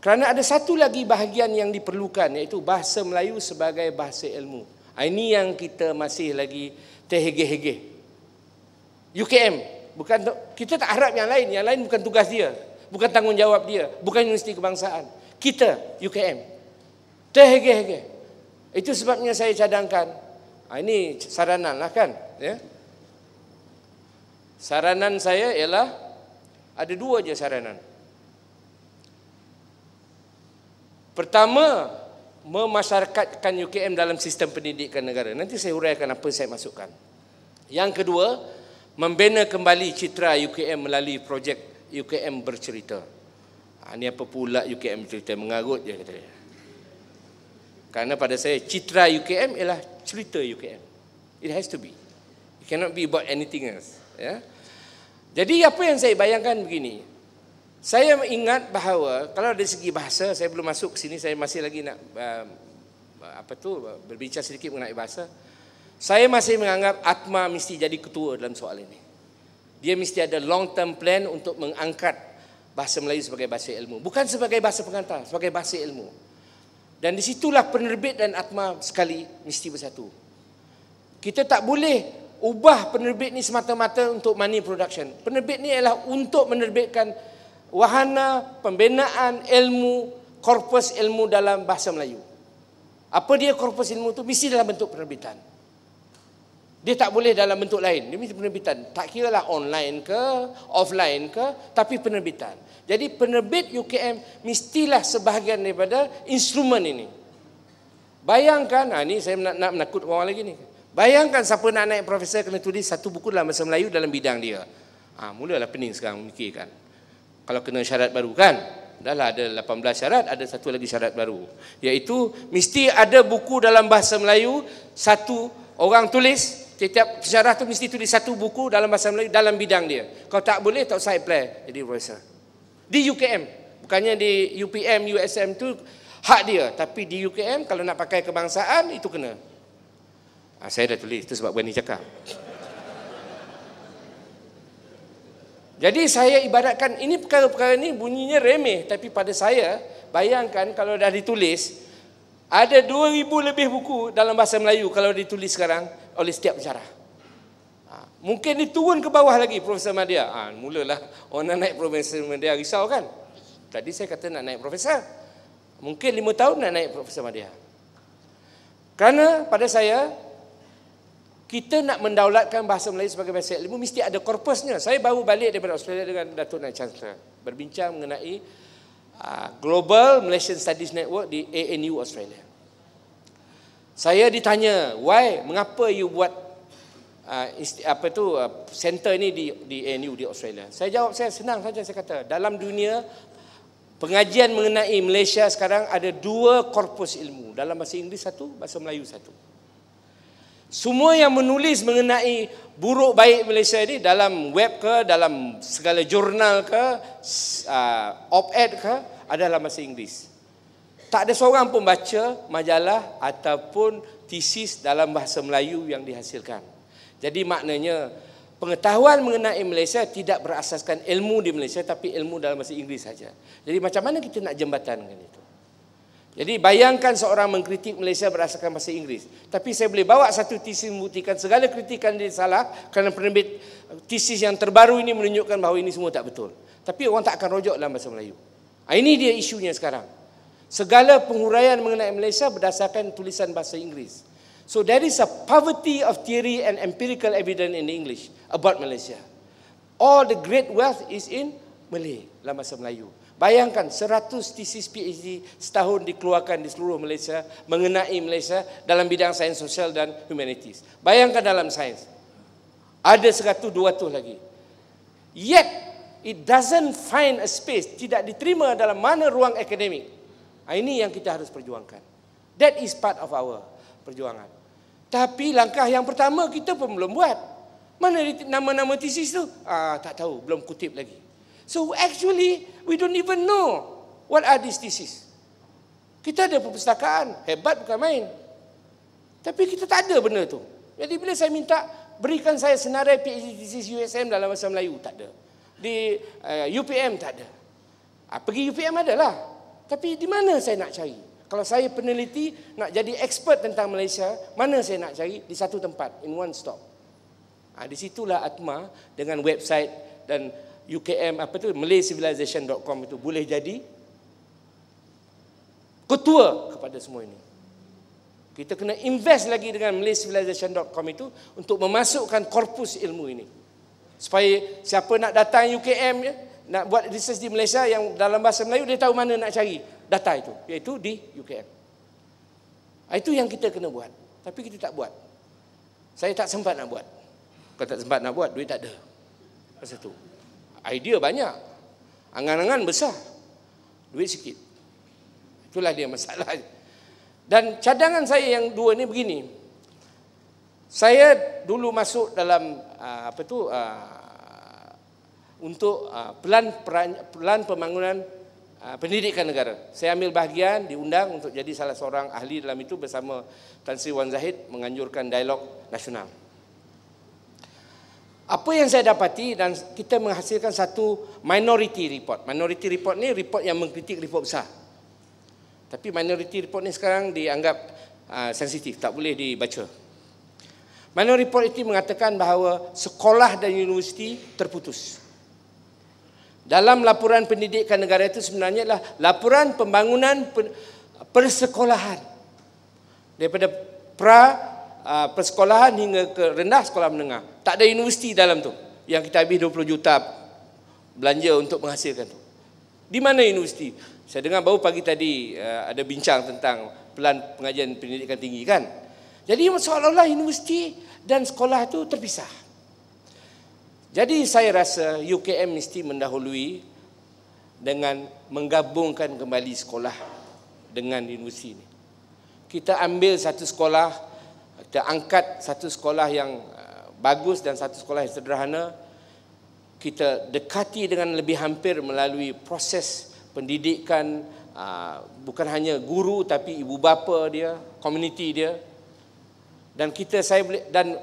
Kerana ada satu lagi bahagian yang diperlukan iaitu bahasa Melayu sebagai bahasa ilmu. Ah, ini yang kita masih lagi tehege-hege. UKM, bukan kita tak harap yang lain, yang lain bukan tugas dia, bukan tanggungjawab dia, bukan universiti kebangsaan. Kita UKM. Tehege-hege. Itu sebabnya saya cadangkan. Ha, ini saranan lah kan. Ya? Saranan saya ialah ada dua je saranan. Pertama, memasyarakatkan UKM dalam sistem pendidikan negara. Nanti saya uraikan apa saya masukkan. Yang kedua, membina kembali citra UKM melalui projek UKM bercerita. Ha, ah, ini apa pula UKM bercerita? Mengarut je kata dia. Karena pada saya citra UKM ialah cerita UKM. It has to be. It cannot be about anything else. Yeah. Jadi apa yang saya bayangkan begini. Saya ingat bahawa kalau dari segi bahasa saya belum masuk sini saya masih lagi nak uh, apa tu berbincang sedikit mengenai bahasa. Saya masih menganggap Atma mesti jadi ketua dalam soal ini. Dia mesti ada long term plan untuk mengangkat bahasa Melayu sebagai bahasa ilmu, bukan sebagai bahasa pengantar, sebagai bahasa ilmu. Dan disitulah penerbit dan atma sekali mesti bersatu. Kita tak boleh ubah penerbit ni semata-mata untuk money production. Penerbit ni ialah untuk menerbitkan wahana, pembinaan, ilmu, korpus ilmu dalam bahasa Melayu. Apa dia korpus ilmu tu? Mesti dalam bentuk penerbitan. Dia tak boleh dalam bentuk lain. Dia mesti penerbitan. Tak kira lah online ke, offline ke, tapi penerbitan. Jadi penerbit UKM mestilah sebahagian daripada instrumen ini. Bayangkan, ha, ini saya nak, nak menakut orang lagi ni. Bayangkan siapa nak naik profesor kena tulis satu buku dalam bahasa Melayu dalam bidang dia. Ha, mulalah pening sekarang memikirkan. Kalau kena syarat baru kan? Dahlah ada 18 syarat, ada satu lagi syarat baru. Iaitu mesti ada buku dalam bahasa Melayu satu orang tulis Setiap sejarah tu mesti tulis satu buku dalam bahasa Melayu dalam bidang dia. Kalau tak boleh, tak usah apply. Jadi, Profesor di UKM bukannya di UPM USM tu hak dia tapi di UKM kalau nak pakai kebangsaan itu kena ha, saya dah tulis itu sebab Wendy cakap jadi saya ibaratkan ini perkara-perkara ini bunyinya remeh tapi pada saya bayangkan kalau dah ditulis ada 2000 lebih buku dalam bahasa Melayu kalau ditulis sekarang oleh setiap pencerah Mungkin dia turun ke bawah lagi Profesor Madia. Ha, mulalah orang nak naik Profesor Madia risau kan. Tadi saya kata nak naik Profesor. Mungkin lima tahun nak naik Profesor Madia. Kerana pada saya, kita nak mendaulatkan bahasa Melayu sebagai bahasa ilmu mesti ada korpusnya. Saya baru balik daripada Australia dengan Datuk Naik Chancellor berbincang mengenai uh, Global Malaysian Studies Network di ANU Australia. Saya ditanya, why? Mengapa you buat uh, apa tu uh, center ni di di ANU di Australia. Saya jawab saya senang saja saya kata dalam dunia pengajian mengenai Malaysia sekarang ada dua korpus ilmu dalam bahasa Inggeris satu bahasa Melayu satu. Semua yang menulis mengenai buruk baik Malaysia ni dalam web ke dalam segala jurnal ke uh, op-ed ke adalah bahasa Inggeris. Tak ada seorang pun baca majalah ataupun tesis dalam bahasa Melayu yang dihasilkan. Jadi maknanya pengetahuan mengenai Malaysia tidak berasaskan ilmu di Malaysia tapi ilmu dalam bahasa Inggeris saja. Jadi macam mana kita nak dengan itu? Jadi bayangkan seorang mengkritik Malaysia berasaskan bahasa Inggeris. Tapi saya boleh bawa satu tesis membuktikan segala kritikan dia salah kerana penerbit tesis yang terbaru ini menunjukkan bahawa ini semua tak betul. Tapi orang tak akan rojok dalam bahasa Melayu. Ah, ini dia isunya sekarang. Segala penghuraian mengenai Malaysia berdasarkan tulisan bahasa Inggeris. So there is a poverty of theory and empirical evidence in English about Malaysia. All the great wealth is in Malay, dalam bahasa Melayu. Bayangkan 100 thesis PhD setahun dikeluarkan di seluruh Malaysia mengenai Malaysia dalam bidang sains sosial dan humanities. Bayangkan dalam sains. Ada 100 200 lagi. Yet it doesn't find a space tidak diterima dalam mana ruang akademik. Ah, ini yang kita harus perjuangkan. That is part of our perjuangan. Tapi langkah yang pertama kita pun belum buat. Mana nama-nama tesis tu? Ah, tak tahu, belum kutip lagi. So actually, we don't even know what are these thesis. Kita ada perpustakaan, hebat bukan main. Tapi kita tak ada benda tu. Jadi bila saya minta, berikan saya senarai PhD thesis USM dalam bahasa Melayu, tak ada. Di uh, eh, UPM tak ada. Ah, pergi UPM adalah. Tapi di mana saya nak cari? kalau saya peneliti nak jadi expert tentang Malaysia, mana saya nak cari? Di satu tempat, in one stop. Ha, di situlah Atma dengan website dan UKM apa tu malaycivilization.com itu boleh jadi ketua kepada semua ini. Kita kena invest lagi dengan malaycivilization.com itu untuk memasukkan korpus ilmu ini. Supaya siapa nak datang UKM ya, nak buat research di Malaysia yang dalam bahasa Melayu dia tahu mana nak cari data itu iaitu di UKM. Ah, itu yang kita kena buat. Tapi kita tak buat. Saya tak sempat nak buat. Kalau tak sempat nak buat, duit tak ada. Masa tu. Idea banyak. Angan-angan besar. Duit sikit. Itulah dia masalah. Dan cadangan saya yang dua ni begini. Saya dulu masuk dalam ah, apa tu ah, untuk pelan pelan pembangunan Ah, pendidikan negara. Saya ambil bahagian diundang untuk jadi salah seorang ahli dalam itu bersama Tan Sri Wan Zahid menganjurkan dialog nasional. Apa yang saya dapati dan kita menghasilkan satu minority report. Minority report ni report yang mengkritik report besar. Tapi minority report ni sekarang dianggap uh, sensitif, tak boleh dibaca. Minority report itu mengatakan bahawa sekolah dan universiti terputus dalam laporan pendidikan negara itu sebenarnya adalah laporan pembangunan persekolahan daripada pra persekolahan hingga ke rendah sekolah menengah tak ada universiti dalam tu yang kita habis 20 juta belanja untuk menghasilkan tu di mana universiti saya dengar baru pagi tadi ada bincang tentang pelan pengajian pendidikan tinggi kan jadi seolah-olah universiti dan sekolah itu terpisah jadi saya rasa UKM mesti mendahului dengan menggabungkan kembali sekolah dengan universiti ini. Kita ambil satu sekolah, kita angkat satu sekolah yang uh, bagus dan satu sekolah yang sederhana, kita dekati dengan lebih hampir melalui proses pendidikan uh, bukan hanya guru tapi ibu bapa dia, community dia. Dan kita saya boleh dan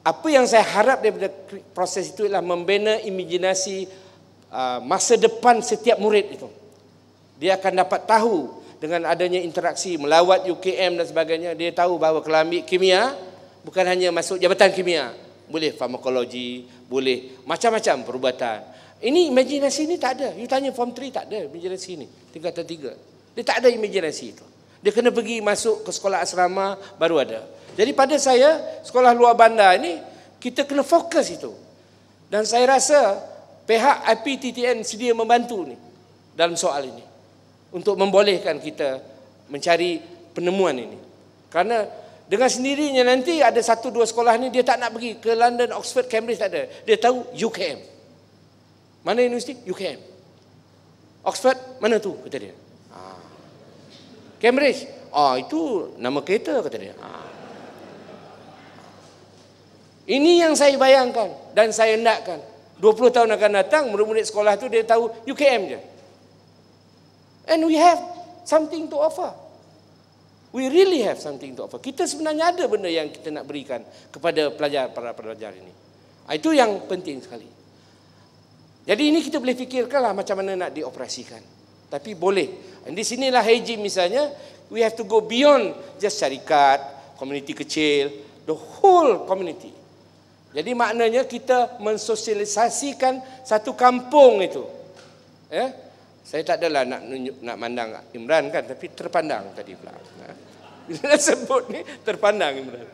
apa yang saya harap daripada proses itu ialah membina imajinasi uh, masa depan setiap murid itu. Dia akan dapat tahu dengan adanya interaksi melawat UKM dan sebagainya, dia tahu bahawa kelami kimia bukan hanya masuk jabatan kimia, boleh farmakologi, boleh macam-macam perubatan. Ini imajinasi ini tak ada. You tanya form 3 tak ada imajinasi ini. Tingkatan 3. Dia tak ada imajinasi itu. Dia kena pergi masuk ke sekolah asrama baru ada. Jadi pada saya sekolah luar bandar ini kita kena fokus itu. Dan saya rasa pihak IPTTN sedia membantu ni dalam soal ini untuk membolehkan kita mencari penemuan ini. Karena dengan sendirinya nanti ada satu dua sekolah ni dia tak nak pergi ke London, Oxford, Cambridge tak ada. Dia tahu UKM. Mana universiti? UKM. Oxford mana tu kata dia. Ah. Cambridge. Ah itu nama kereta kata dia. Ah. Ini yang saya bayangkan dan saya hendakkan. 20 tahun akan datang, murid-murid sekolah tu dia tahu UKM je. And we have something to offer. We really have something to offer. Kita sebenarnya ada benda yang kita nak berikan kepada pelajar para pelajar ini. Ah, itu yang penting sekali. Jadi ini kita boleh fikirkanlah macam mana nak dioperasikan. Tapi boleh. And di sinilah Haji misalnya, we have to go beyond just syarikat, komuniti kecil, the whole community. Jadi maknanya kita mensosialisasikan satu kampung itu. Ya. Eh? Saya tak adalah nak nunjuk, nak mandang Imran kan tapi terpandang tadi pula. Ha? Bila sebut ni terpandang Imran.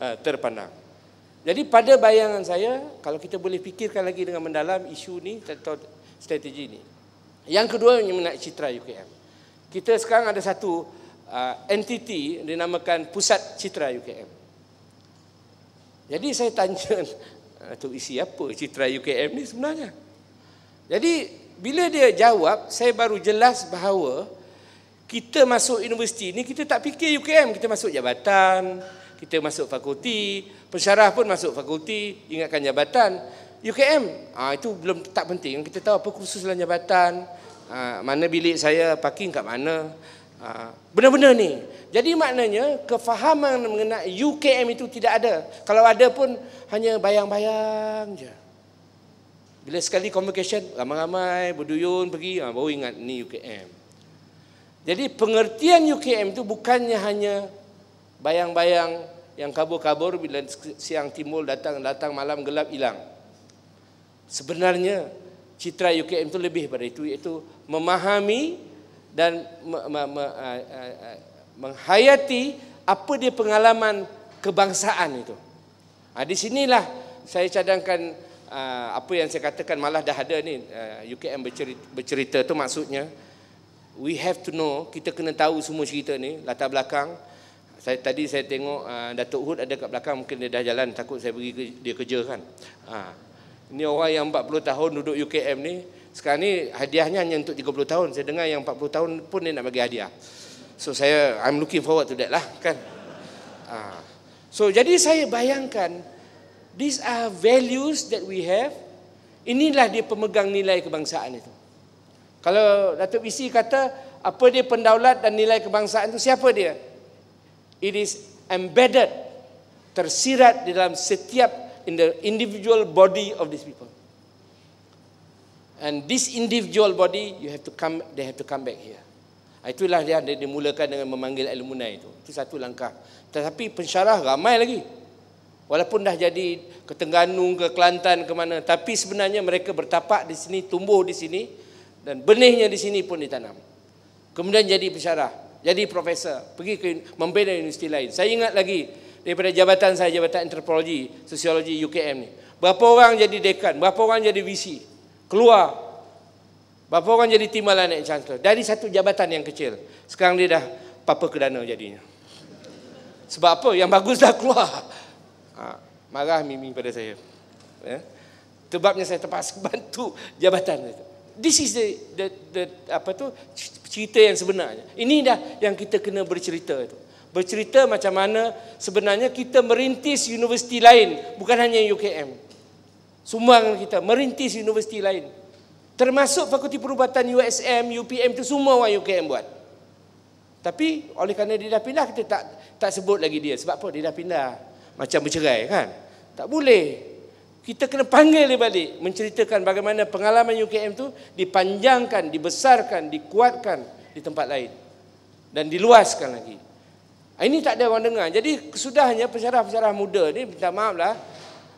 Ha, terpandang. Jadi pada bayangan saya kalau kita boleh fikirkan lagi dengan mendalam isu ni atau strategi ni. Yang kedua yang nak citra UKM. Kita sekarang ada satu uh, entiti dinamakan Pusat Citra UKM. Jadi saya tanya (laughs) tu isi apa Citra UKM ni sebenarnya. Jadi bila dia jawab, saya baru jelas bahawa kita masuk universiti ni kita tak fikir UKM, kita masuk jabatan, kita masuk fakulti, pensyarah pun masuk fakulti, ingatkan jabatan. UKM, ha, ah, itu belum tak penting. Kita tahu apa kursus dalam jabatan, ha, mana bilik saya, parking kat mana. Ha, ah, benar-benar ni. Jadi maknanya kefahaman mengenai UKM itu tidak ada. Kalau ada pun hanya bayang-bayang je. Bila sekali communication, ramai-ramai berduyun pergi ha, baru ingat ni UKM. Jadi pengertian UKM itu bukannya hanya bayang-bayang yang kabur-kabur bila siang timbul datang datang malam gelap hilang. Sebenarnya citra UKM itu lebih daripada itu iaitu memahami dan me, me, me, uh, uh, uh, menghayati apa dia pengalaman kebangsaan itu. Ha, di sinilah saya cadangkan uh, apa yang saya katakan malah dah ada ni uh, ha, UKM bercerita, bercerita tu maksudnya we have to know kita kena tahu semua cerita ni latar belakang saya tadi saya tengok uh, Datuk Hud ada kat belakang mungkin dia dah jalan takut saya bagi dia kerja kan. Ha. Ini orang yang 40 tahun duduk UKM ni sekarang ni hadiahnya hanya untuk 30 tahun. Saya dengar yang 40 tahun pun dia nak bagi hadiah. So saya I'm looking forward to that lah kan. Uh, so jadi saya bayangkan these are values that we have. Inilah dia pemegang nilai kebangsaan itu. Kalau Datuk Isi kata apa dia pendaulat dan nilai kebangsaan itu siapa dia? It is embedded tersirat di dalam setiap in the individual body of these people. And this individual body you have to come they have to come back here. Ah, itulah dia dimulakan dengan memanggil alumni itu. Itu satu langkah. Tetapi pensyarah ramai lagi. Walaupun dah jadi ke Tengganu, ke Kelantan, ke mana. Tapi sebenarnya mereka bertapak di sini, tumbuh di sini. Dan benihnya di sini pun ditanam. Kemudian jadi pensyarah. Jadi profesor. Pergi ke membina universiti lain. Saya ingat lagi daripada jabatan saya, jabatan antropologi, sosiologi UKM ni. Berapa orang jadi dekan? Berapa orang jadi VC? Keluar. Berapa orang jadi timbalan naik chancellor? Dari satu jabatan yang kecil. Sekarang dia dah papa kedana jadinya. Sebab apa? Yang bagus dah keluar. Ha, marah Mimi pada saya. Ya. Sebabnya saya terpaksa (laughs) bantu jabatan. This is the, the, the, apa tu cerita yang sebenarnya. Ini dah yang kita kena bercerita. Itu. Bercerita macam mana sebenarnya kita merintis universiti lain. Bukan hanya UKM. Sumbangan kita. Merintis universiti lain. Termasuk fakulti perubatan USM, UPM tu semua orang UKM buat. Tapi oleh kerana dia dah pindah kita tak tak sebut lagi dia. Sebab apa? Dia dah pindah. Macam bercerai kan? Tak boleh. Kita kena panggil dia balik menceritakan bagaimana pengalaman UKM tu dipanjangkan, dibesarkan, dikuatkan di tempat lain. Dan diluaskan lagi. Ah, ini tak ada orang dengar. Jadi kesudahnya pencerah-pencerah muda ni minta maaf lah.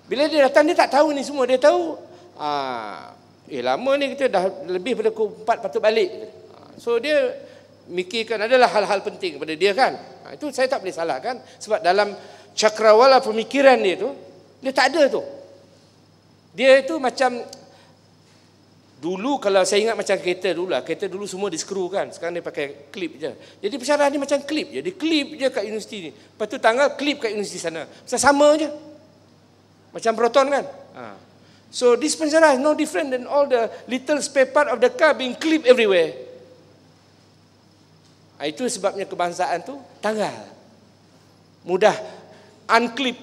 Bila dia datang dia tak tahu ni semua. Dia tahu. Haa. Ah, Eh lama ni kita dah lebih pada ku empat patut balik. Ha, so dia mikirkan adalah hal-hal penting kepada dia kan. Ha, itu saya tak boleh salah kan. Sebab dalam cakrawala pemikiran dia tu, dia tak ada tu. Dia itu macam dulu kalau saya ingat macam kereta dulu lah. Kereta dulu semua di skru kan. Sekarang dia pakai klip je. Jadi pesarah ni macam klip je. Dia klip je kat universiti ni. Lepas tu tanggal klip kat universiti sana. Macam sama je. Macam proton kan. Ha. So this Pantera is no different than all the little spare part of the car being clipped everywhere. Ah, itu sebabnya kebangsaan tu tanggal. Mudah unclip.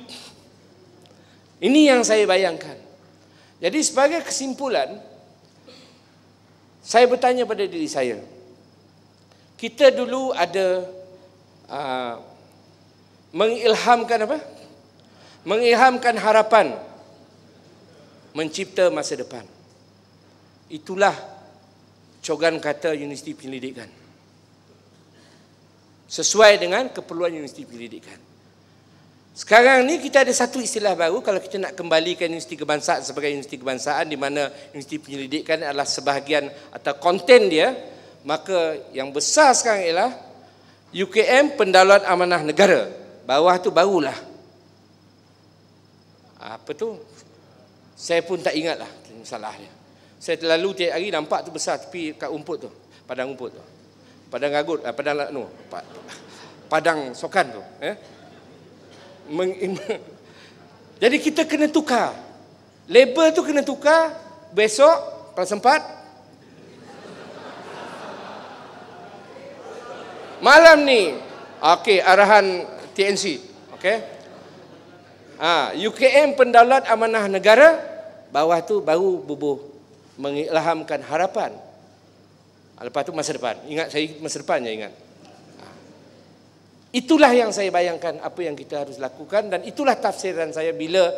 Ini yang saya bayangkan. Jadi sebagai kesimpulan, saya bertanya pada diri saya. Kita dulu ada uh, mengilhamkan apa? Mengilhamkan Harapan mencipta masa depan. Itulah Cogan kata universiti pendidikan. Sesuai dengan keperluan universiti pendidikan. Sekarang ni kita ada satu istilah baru kalau kita nak kembalikan universiti kebangsaan sebagai universiti kebangsaan di mana universiti penyelidikan adalah sebahagian atau konten dia, maka yang besar sekarang ialah UKM pendaulat amanah negara. Bawah tu barulah. Apa tu? Saya pun tak ingat lah salahnya. Saya terlalu tiap hari nampak tu besar tapi kat rumput tu. Padang rumput tu. Padang agut, eh, padang laknu. Padang sokan tu. Eh? Meng, (laughs) Jadi kita kena tukar. Label tu kena tukar. Besok, kalau sempat. Malam ni. Okey, arahan TNC. Okey. Ha, ah, UKM Pendalat Amanah Negara bawah tu baru bubuh mengilhamkan harapan. Ah, lepas tu masa depan. Ingat saya masa depan je ingat. Ah. Itulah yang saya bayangkan apa yang kita harus lakukan dan itulah tafsiran saya bila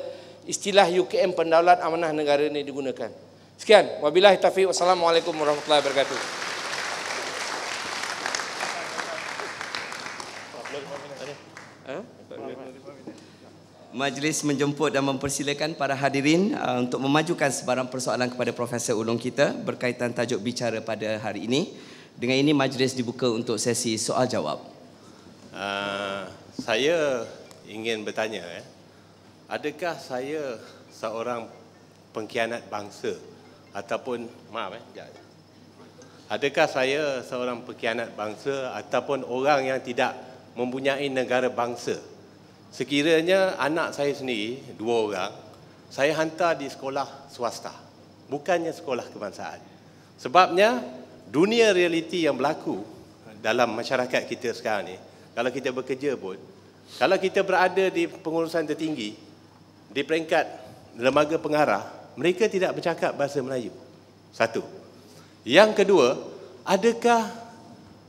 istilah UKM pendaulat amanah negara ini digunakan. Sekian. Wabillahi taufiq. Wassalamualaikum warahmatullahi wabarakatuh. majlis menjemput dan mempersilakan para hadirin uh, untuk memajukan sebarang persoalan kepada Profesor Ulung kita berkaitan tajuk bicara pada hari ini. Dengan ini majlis dibuka untuk sesi soal jawab. Uh, saya ingin bertanya, eh, adakah saya seorang pengkhianat bangsa ataupun maaf eh, jat, adakah saya seorang pengkhianat bangsa ataupun orang yang tidak mempunyai negara bangsa? Sekiranya anak saya sendiri, dua orang, saya hantar di sekolah swasta. Bukannya sekolah kebangsaan. Sebabnya, dunia realiti yang berlaku dalam masyarakat kita sekarang ni, kalau kita bekerja pun, kalau kita berada di pengurusan tertinggi, di peringkat lembaga pengarah, mereka tidak bercakap bahasa Melayu. Satu. Yang kedua, adakah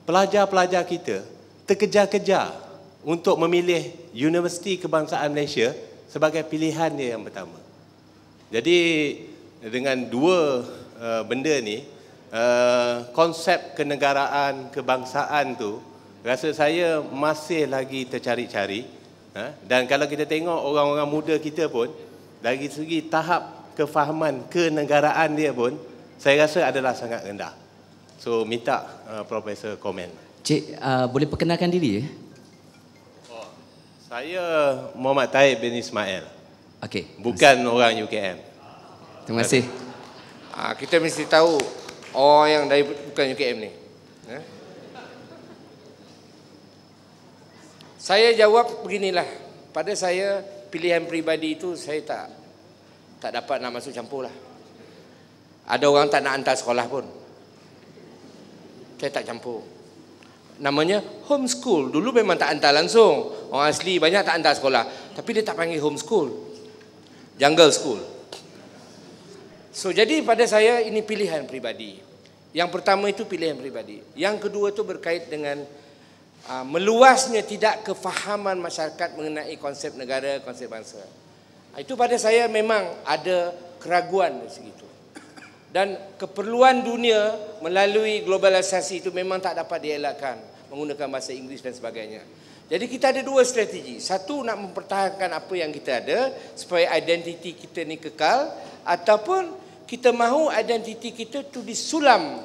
pelajar-pelajar kita terkejar-kejar untuk memilih Universiti Kebangsaan Malaysia sebagai pilihan dia yang pertama. Jadi dengan dua uh, benda ni uh, konsep kenegaraan kebangsaan tu rasa saya masih lagi tercari-cari uh, dan kalau kita tengok orang-orang muda kita pun dari segi tahap kefahaman kenegaraan dia pun saya rasa adalah sangat rendah. So minta uh, profesor komen. Cik uh, boleh perkenalkan diri ya? Saya Muhammad Taib bin Ismail. Okey. Bukan Terima orang UKM. Terima kasih. Ah kita mesti tahu orang yang dari bukan UKM ni. Ya? Saya jawab beginilah. Pada saya pilihan peribadi itu saya tak tak dapat nak masuk campur lah. Ada orang tak nak hantar sekolah pun. Saya tak campur namanya homeschool. Dulu memang tak hantar langsung. Orang asli banyak tak hantar sekolah. Tapi dia tak panggil homeschool. Jungle school. So jadi pada saya ini pilihan pribadi. Yang pertama itu pilihan pribadi. Yang kedua itu berkait dengan uh, meluasnya tidak kefahaman masyarakat mengenai konsep negara, konsep bangsa. Ah, itu pada saya memang ada keraguan dari segi itu. Dan keperluan dunia melalui globalisasi itu memang tak dapat dielakkan menggunakan bahasa Inggeris dan sebagainya. Jadi kita ada dua strategi. Satu nak mempertahankan apa yang kita ada supaya identiti kita ni kekal ataupun kita mahu identiti kita tu disulam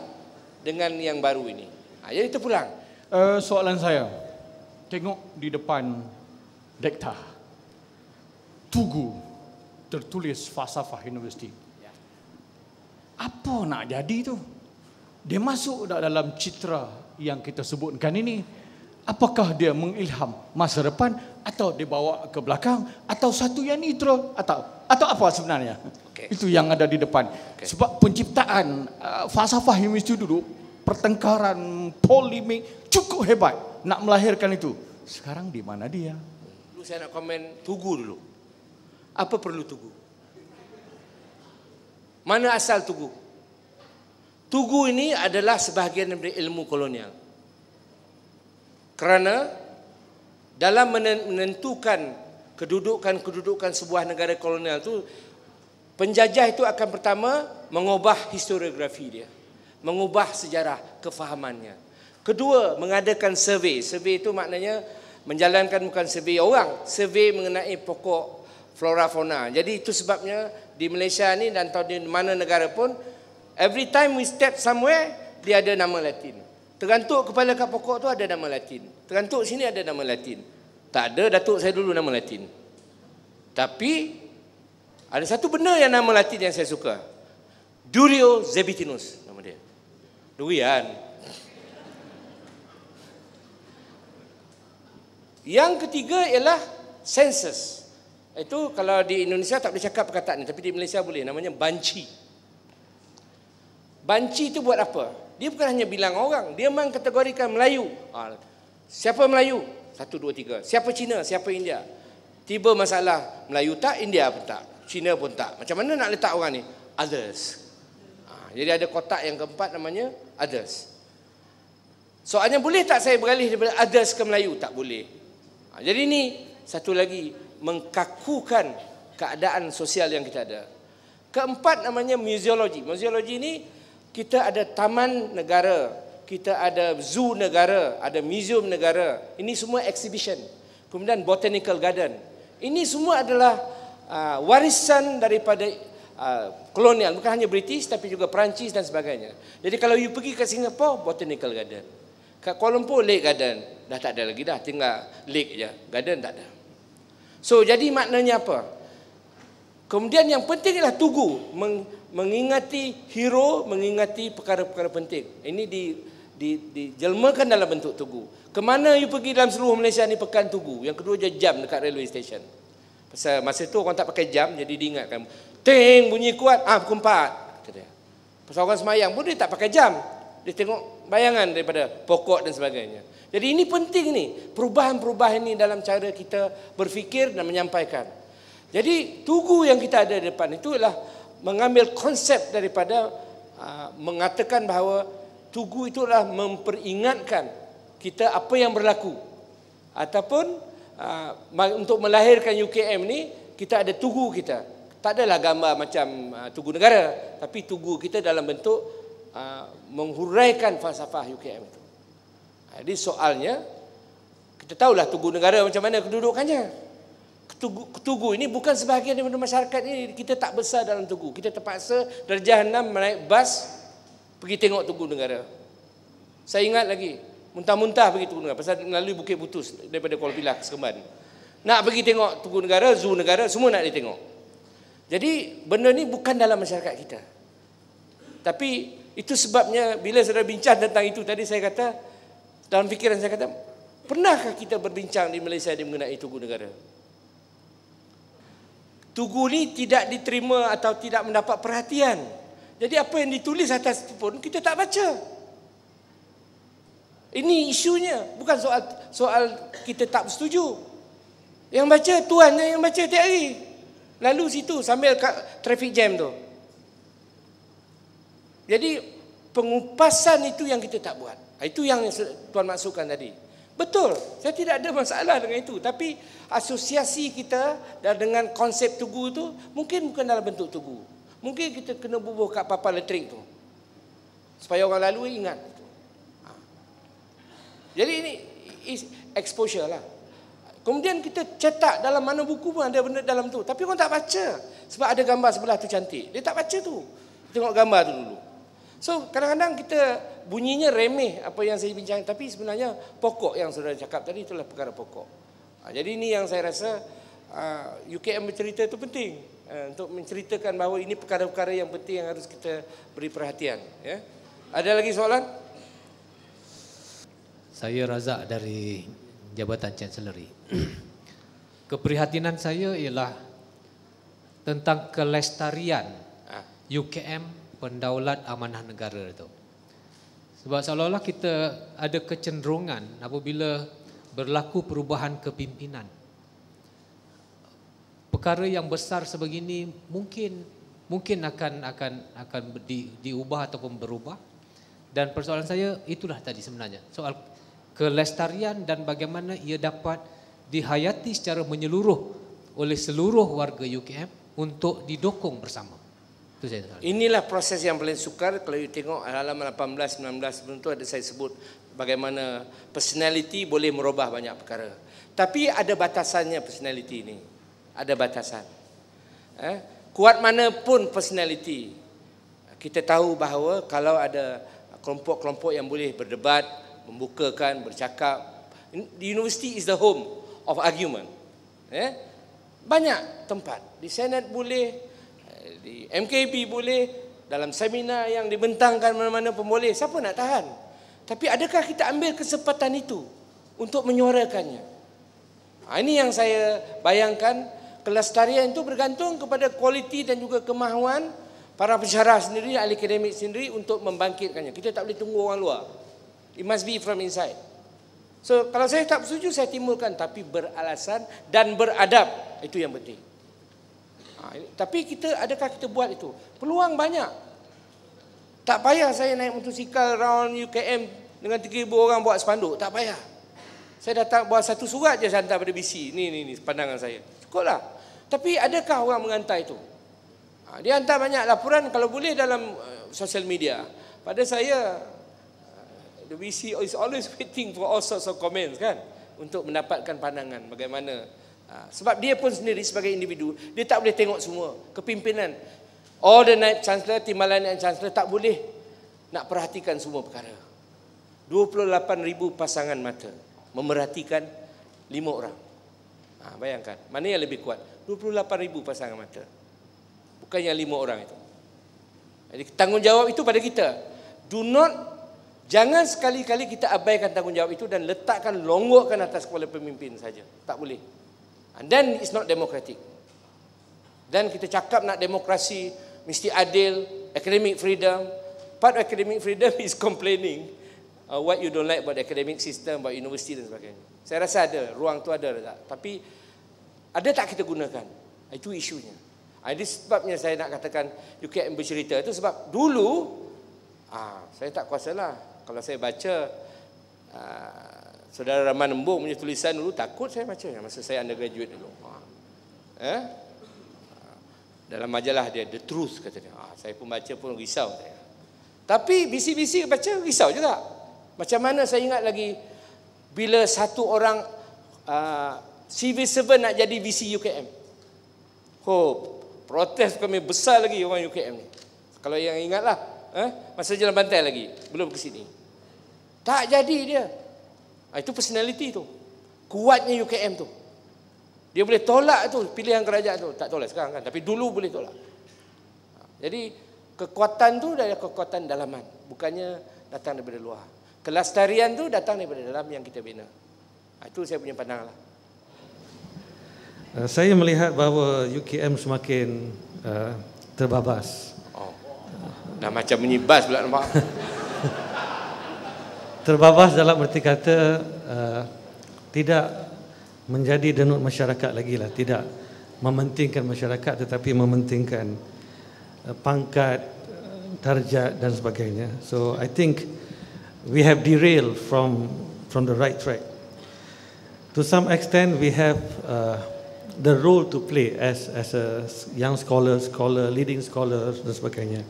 dengan yang baru ini. Ha, jadi pulang. Uh, soalan saya, tengok di depan dekta tugu tertulis falsafah universiti. Ya. Apa nak jadi tu? Dia masuk dalam citra yang kita sebutkan ini apakah dia mengilham masa depan atau dia bawa ke belakang atau satu yang nitro atau atau apa sebenarnya okay. itu yang ada di depan okay. sebab penciptaan uh, falsafah itu dulu pertengkaran polemik cukup hebat nak melahirkan itu sekarang di mana dia lu saya nak komen tugu dulu apa perlu tugu mana asal tugu Tugu ini adalah sebahagian dari ilmu kolonial. Kerana dalam menentukan kedudukan-kedudukan sebuah negara kolonial itu, penjajah itu akan pertama mengubah historiografi dia. Mengubah sejarah kefahamannya. Kedua, mengadakan survei. Survei itu maknanya menjalankan bukan survei orang, survei mengenai pokok flora fauna. Jadi itu sebabnya di Malaysia ni dan tahun di mana negara pun Every time we step somewhere, dia ada nama latin. Terantuk kepala kat pokok tu ada nama latin. Terantuk sini ada nama latin. Tak ada datuk saya dulu nama latin. Tapi, ada satu benda yang nama latin yang saya suka. Durio Zebitinus nama dia. Durian. Yang ketiga ialah census. Itu kalau di Indonesia tak boleh cakap perkataan ni. Tapi di Malaysia boleh. Namanya Banci. Banci itu buat apa? Dia bukan hanya bilang orang. Dia memang kategorikan Melayu. Ha, siapa Melayu? Satu, dua, tiga. Siapa Cina? Siapa India? Tiba masalah Melayu tak, India pun tak. Cina pun tak. Macam mana nak letak orang ni? Others. Ha, jadi ada kotak yang keempat namanya Others. Soalnya boleh tak saya beralih daripada Others ke Melayu? Tak boleh. Ha, jadi ni satu lagi. Mengkakukan keadaan sosial yang kita ada. Keempat namanya museologi. Museologi ni kita ada taman negara, kita ada zoo negara, ada museum negara. Ini semua exhibition. Kemudian botanical garden. Ini semua adalah uh, warisan daripada uh, kolonial. Bukan hanya British tapi juga Perancis dan sebagainya. Jadi kalau you pergi ke Singapura, botanical garden. Ke Kuala Lumpur, lake garden. Dah tak ada lagi dah, tinggal lake je. Garden tak ada. So jadi maknanya apa? Kemudian yang penting ialah tugu mengingati hero, mengingati perkara-perkara penting. Ini di di dijelmakan dalam bentuk tugu. Kemana? mana you pergi dalam seluruh Malaysia ni pekan tugu. Yang kedua je jam dekat railway station. Pasal masa tu orang tak pakai jam jadi diingatkan. Ting bunyi kuat, ah pukul 4 kata dia. Pasal orang semayang pun dia tak pakai jam. Dia tengok bayangan daripada pokok dan sebagainya. Jadi ini penting ni, perubahan-perubahan ini dalam cara kita berfikir dan menyampaikan. Jadi tugu yang kita ada di depan itu ialah mengambil konsep daripada ah, mengatakan bahawa tugu itu adalah memperingatkan kita apa yang berlaku. Ataupun ah, untuk melahirkan UKM ni kita ada tugu kita. Tak adalah gambar macam ah, tugu negara tapi tugu kita dalam bentuk menghuraikan falsafah UKM itu. Jadi soalnya kita tahulah tugu negara macam mana kedudukannya tugu, tugu ini bukan sebahagian daripada masyarakat ini kita tak besar dalam tugu kita terpaksa dari jahanam naik bas pergi tengok tugu negara saya ingat lagi muntah-muntah pergi tugu negara pasal melalui bukit putus daripada Kuala Pilah Sekemban nak pergi tengok tugu negara zoo negara semua nak ditengok jadi benda ni bukan dalam masyarakat kita tapi itu sebabnya bila saya bincang tentang itu tadi saya kata dalam fikiran saya kata pernahkah kita berbincang di Malaysia di mengenai tugu negara Tugu ni tidak diterima atau tidak mendapat perhatian. Jadi apa yang ditulis atas itu pun kita tak baca. Ini isunya, bukan soal soal kita tak setuju. Yang baca tuan yang baca tiap hari. Lalu situ sambil kat traffic jam tu. Jadi pengupasan itu yang kita tak buat. Ah, itu yang tuan maksudkan tadi. Betul, saya tidak ada masalah dengan itu. Tapi asosiasi kita dan dengan konsep tugu itu mungkin bukan dalam bentuk tugu. Mungkin kita kena bubuh kat papan elektrik tu. Supaya orang lalu ingat. Itu. Ha. Jadi ini is exposure lah. Kemudian kita cetak dalam mana buku pun ada benda dalam tu. Tapi orang tak baca. Sebab ada gambar sebelah tu cantik. Dia tak baca tu. Tengok gambar tu dulu. So kadang-kadang kita bunyinya remeh apa yang saya bincang tapi sebenarnya pokok yang saudara cakap tadi itulah perkara pokok. Ha, jadi ini yang saya rasa ha, UKM bercerita itu penting ha, untuk menceritakan bahawa ini perkara-perkara yang penting yang harus kita beri perhatian ya. Ada lagi soalan? Saya Razak dari Jabatan Chancellery. (clears throat) Keprihatinan saya ialah tentang kelestarian UKM pendaulat amanah negara itu. Sebab seolah-olah kita ada kecenderungan apabila berlaku perubahan kepimpinan. Perkara yang besar sebegini mungkin mungkin akan akan akan di, diubah ataupun berubah. Dan persoalan saya itulah tadi sebenarnya. Soal kelestarian dan bagaimana ia dapat dihayati secara menyeluruh oleh seluruh warga UKM untuk didukung bersama. Itu saya tanya. Inilah proses yang paling sukar kalau you tengok halaman 18 19 tentu ada saya sebut bagaimana personality boleh merubah banyak perkara. Tapi ada batasannya personality ini. Ada batasan. Eh? Kuat mana pun personality. Kita tahu bahawa kalau ada kelompok-kelompok yang boleh berdebat, membukakan, bercakap. The university is the home of argument. Eh? Banyak tempat. Di senat boleh, jadi MKB boleh dalam seminar yang dibentangkan mana-mana pun boleh. Siapa nak tahan? Tapi adakah kita ambil kesempatan itu untuk menyuarakannya? Ha, ini yang saya bayangkan kelas tarian itu bergantung kepada kualiti dan juga kemahuan para pensyarah sendiri, ahli akademik sendiri untuk membangkitkannya. Kita tak boleh tunggu orang luar. It must be from inside. So kalau saya tak setuju saya timbulkan tapi beralasan dan beradab itu yang penting. Tapi kita adakah kita buat itu? Peluang banyak. Tak payah saya naik motosikal round UKM dengan 3000 orang buat spanduk, tak payah. Saya datang buat satu surat je saya hantar pada BC. Ni ni ni pandangan saya. Cukuplah. Tapi adakah orang mengantar itu? Ha, dia hantar banyak laporan kalau boleh dalam uh, social media. Pada saya uh, the BC is always (laughs) waiting for all sorts of comments kan untuk mendapatkan pandangan bagaimana Ha, sebab dia pun sendiri sebagai individu, dia tak boleh tengok semua. Kepimpinan, all the night chancellor, timbalan night chancellor, tak boleh nak perhatikan semua perkara. 28 ribu pasangan mata memerhatikan lima orang. Ha, bayangkan, mana yang lebih kuat? 28 ribu pasangan mata. Bukan yang 5 orang itu. Jadi tanggungjawab itu pada kita. Do not, jangan sekali-kali kita abaikan tanggungjawab itu dan letakkan, longgokkan atas kepala pemimpin saja. Tak boleh. And then it's not democratic. Then kita cakap nak demokrasi, mesti adil, academic freedom. Part of academic freedom (laughs) is complaining uh, what you don't like about the academic system, about university dan sebagainya. Saya rasa ada, ruang tu ada tak? Tapi ada tak kita gunakan? Ah, itu isunya. Ah, ini sebabnya saya nak katakan UKM bercerita itu sebab dulu ah, saya tak kuasalah. Kalau saya baca ah, Saudara Rahman Embung punya tulisan dulu takut saya baca masa saya undergraduate dulu. Ha. Eh? Ha. Dalam majalah dia The Truth kata dia. Ha, saya pun baca pun risau saya. Tapi bisik-bisik baca risau juga. Macam mana saya ingat lagi bila satu orang uh, civil servant nak jadi VC UKM. Oh, protes kami besar lagi orang UKM ni. Kalau yang ingatlah, eh, masa jalan bantai lagi, belum ke sini. Tak jadi dia. Ah, itu personality tu. Kuatnya UKM tu. Dia boleh tolak tu pilihan kerajaan tu. Tak tolak sekarang kan. Tapi dulu boleh tolak. Ah, jadi kekuatan tu dari kekuatan dalaman. Bukannya datang daripada luar. Kelastarian tu datang daripada dalam yang kita bina. Ah, itu saya punya pandangan lah. Saya melihat bahawa UKM semakin uh, terbabas. Oh. Dah macam menyibas pula nampak. (laughs) terbabas dalam erti kata uh, tidak menjadi denut masyarakat lagi lah tidak mementingkan masyarakat tetapi mementingkan uh, pangkat eh, darjat dan sebagainya so i think we have derailed from from the right track to some extent we have uh, the role to play as as a young scholar scholar leading scholar dan sebagainya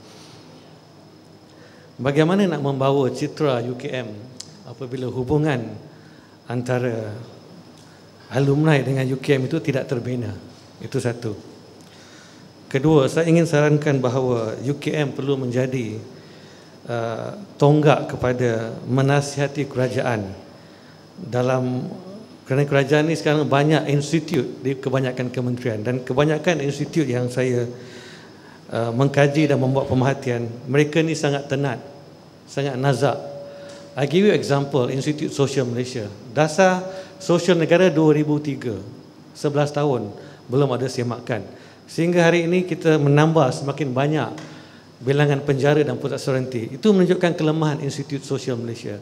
bagaimana nak membawa citra UKM apabila hubungan antara alumni dengan UKM itu tidak terbina. Itu satu. Kedua, saya ingin sarankan bahawa UKM perlu menjadi uh, tonggak kepada menasihati kerajaan dalam kerana kerajaan ini sekarang banyak institut di kebanyakan kementerian dan kebanyakan institut yang saya uh, mengkaji dan membuat pemerhatian mereka ni sangat tenat sangat nazak I give you example Institute Social Malaysia dasar sosial negara 2003 11 tahun belum ada semakan sehingga hari ini kita menambah semakin banyak bilangan penjara dan pusat serenti itu menunjukkan kelemahan Institute Social Malaysia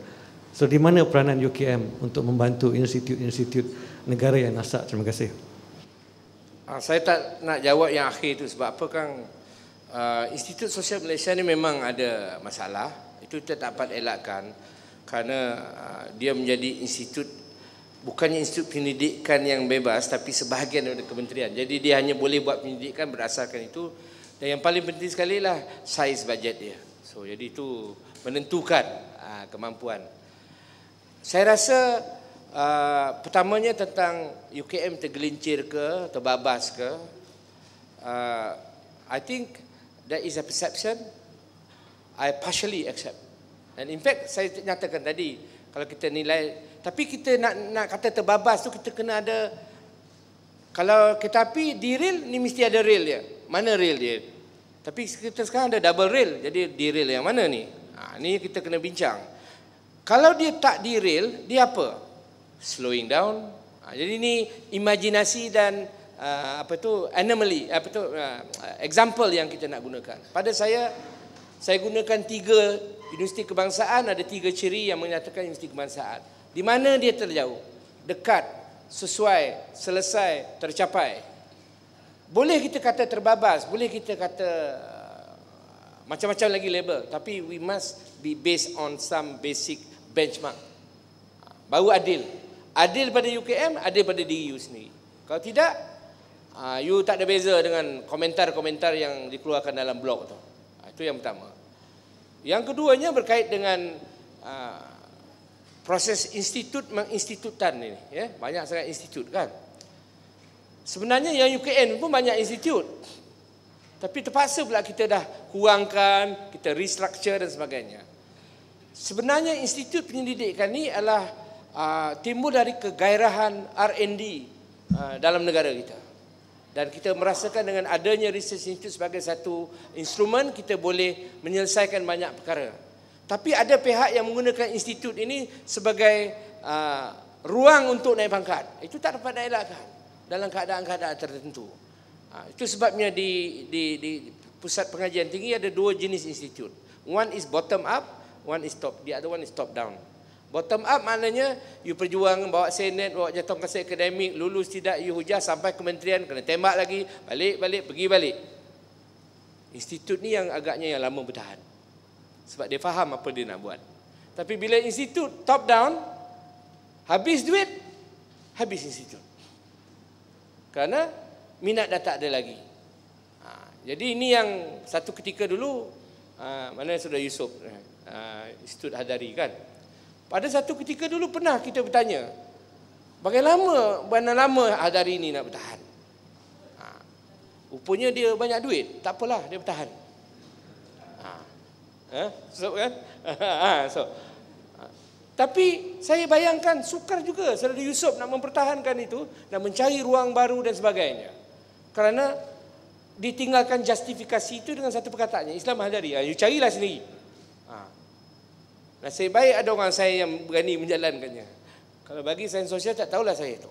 so di mana peranan UKM untuk membantu institut-institut negara yang nasak terima kasih ah, saya tak nak jawab yang akhir itu sebab apa kan Ah, institut Sosial Malaysia ni memang ada masalah itu kita tak dapat elakkan kerana ah, dia menjadi institut bukannya institut pendidikan yang bebas tapi sebahagian daripada kementerian jadi dia hanya boleh buat pendidikan berdasarkan itu dan yang paling penting sekali lah saiz bajet dia so jadi itu menentukan ah, kemampuan saya rasa pertamanya tentang UKM tergelincir ke atau babas ke I think that is a perception I partially accept. And in fact, saya nyatakan tadi, kalau kita nilai, tapi kita nak nak kata terbabas tu kita kena ada, kalau kita api di rail, ni mesti ada real dia. Mana real dia? Tapi kita sekarang ada double real, jadi di rail yang mana ni? Ha, ni kita kena bincang. Kalau dia tak di rail, dia apa? Slowing down. Ha, jadi ni imajinasi dan uh, apa tu anomaly ah, apa tu uh, example yang kita nak gunakan pada saya saya gunakan tiga universiti kebangsaan ada tiga ciri yang menyatakan universiti kebangsaan di mana dia terjauh dekat sesuai selesai tercapai boleh kita kata terbabas boleh kita kata macam-macam lagi label tapi we must be based on some basic benchmark baru adil adil pada UKM adil pada diri sendiri kalau tidak Uh, you tak ada beza dengan komentar-komentar yang dikeluarkan dalam blog tu. Uh, itu yang pertama. Yang keduanya berkait dengan uh, proses institut menginstitutan ini. Ya? Banyak sangat institut kan? Sebenarnya yang UKN pun banyak institut. Tapi terpaksa pula kita dah kurangkan, kita restructure dan sebagainya. Sebenarnya institut penyelidikan ini adalah uh, timbul dari kegairahan R&D uh, dalam negara kita dan kita merasakan dengan adanya research institute sebagai satu instrumen kita boleh menyelesaikan banyak perkara tapi ada pihak yang menggunakan institut ini sebagai uh, ruang untuk naik pangkat itu tak dapat dielakkan dalam keadaan-keadaan tertentu uh, itu sebabnya di, di di pusat pengajian tinggi ada dua jenis institut one is bottom up one is top the other one is top down Bottom up maknanya you perjuang bawa senet, bawa jatuh kasih akademik, lulus tidak you hujah sampai kementerian kena tembak lagi, balik balik pergi balik. Institut ni yang agaknya yang lama bertahan. Sebab dia faham apa dia nak buat. Tapi bila institut top down habis duit, habis institut. Kerana minat dah tak ada lagi. Ha, jadi ini yang satu ketika dulu ha, mana sudah Yusuf ha, ha, institut hadari kan. Pada satu ketika dulu pernah kita bertanya, bagai lama, berapa lama hari ini nak bertahan? Ha. Rupanya dia banyak duit, tak apalah dia bertahan. Ha. Ha. So, kan? (laughs) Ha. So. Ha. Tapi saya bayangkan sukar juga Saudara Yusuf nak mempertahankan itu nak mencari ruang baru dan sebagainya. Kerana ditinggalkan justifikasi itu dengan satu perkataannya Islam hadari ya ha, you carilah sendiri Nasib baik ada orang saya yang berani menjalankannya. Kalau bagi sains sosial tak tahulah saya itu.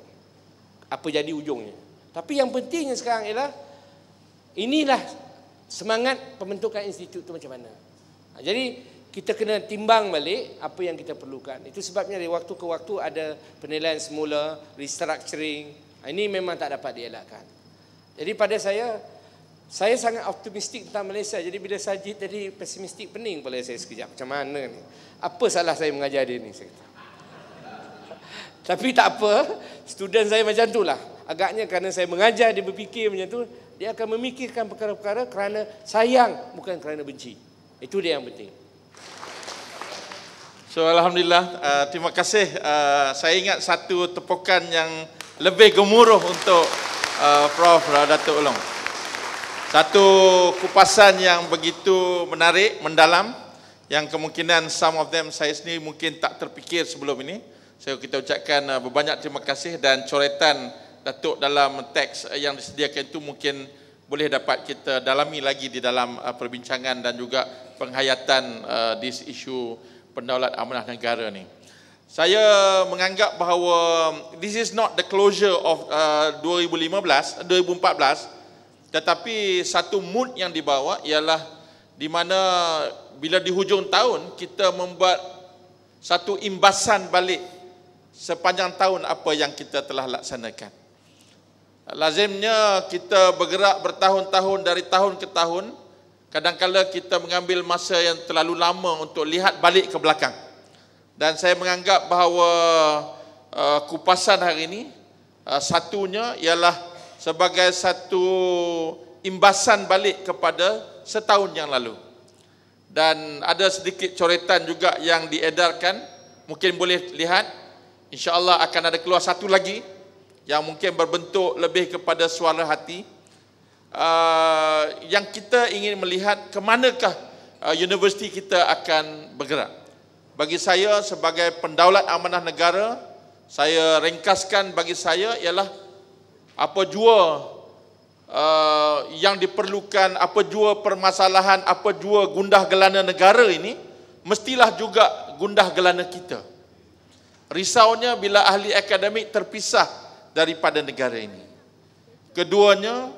Apa jadi ujungnya. Tapi yang pentingnya sekarang ialah inilah semangat pembentukan institut itu macam mana. Ha, jadi kita kena timbang balik apa yang kita perlukan. Itu sebabnya dari waktu ke waktu ada penilaian semula, restructuring. Ha, ini memang tak dapat dielakkan. Jadi pada saya, saya sangat optimistik tentang Malaysia. Jadi bila Sajid tadi pesimistik pening boleh saya sekejap. Macam mana ni? Apa salah saya mengajar dia ni? Saya kata. (laughs) Tapi tak apa. Student saya macam tu lah. Agaknya kerana saya mengajar dia berfikir macam tu. Dia akan memikirkan perkara-perkara kerana sayang. Bukan kerana benci. Itu dia yang penting. So Alhamdulillah. Uh, terima kasih. Uh, saya ingat satu tepukan yang lebih gemuruh untuk uh, Prof. Datuk Ulong satu kupasan yang begitu menarik, mendalam yang kemungkinan some of them saya sendiri mungkin tak terfikir sebelum ini. Saya so, kita ucapkan uh, berbanyak terima kasih dan coretan Datuk dalam teks uh, yang disediakan itu mungkin boleh dapat kita dalami lagi di dalam uh, perbincangan dan juga penghayatan uh, this issue pendaulat amanah negara ni. Saya menganggap bahawa this is not the closure of uh, 2015, 2014 tetapi satu mood yang dibawa ialah di mana bila di hujung tahun kita membuat satu imbasan balik sepanjang tahun apa yang kita telah laksanakan. Lazimnya kita bergerak bertahun-tahun dari tahun ke tahun, kadangkala kita mengambil masa yang terlalu lama untuk lihat balik ke belakang. Dan saya menganggap bahawa uh, kupasan hari ini uh, satunya ialah sebagai satu imbasan balik kepada setahun yang lalu. Dan ada sedikit coretan juga yang diedarkan, mungkin boleh lihat, insya Allah akan ada keluar satu lagi yang mungkin berbentuk lebih kepada suara hati. Uh, yang kita ingin melihat ke manakah uh, ah, universiti kita akan bergerak. Bagi saya sebagai pendaulat amanah negara, saya ringkaskan bagi saya ialah apa jua uh, yang diperlukan, apa jua permasalahan, apa jua gundah gelana negara ini, mestilah juga gundah gelana kita. Risaunya bila ahli akademik terpisah daripada negara ini. Keduanya,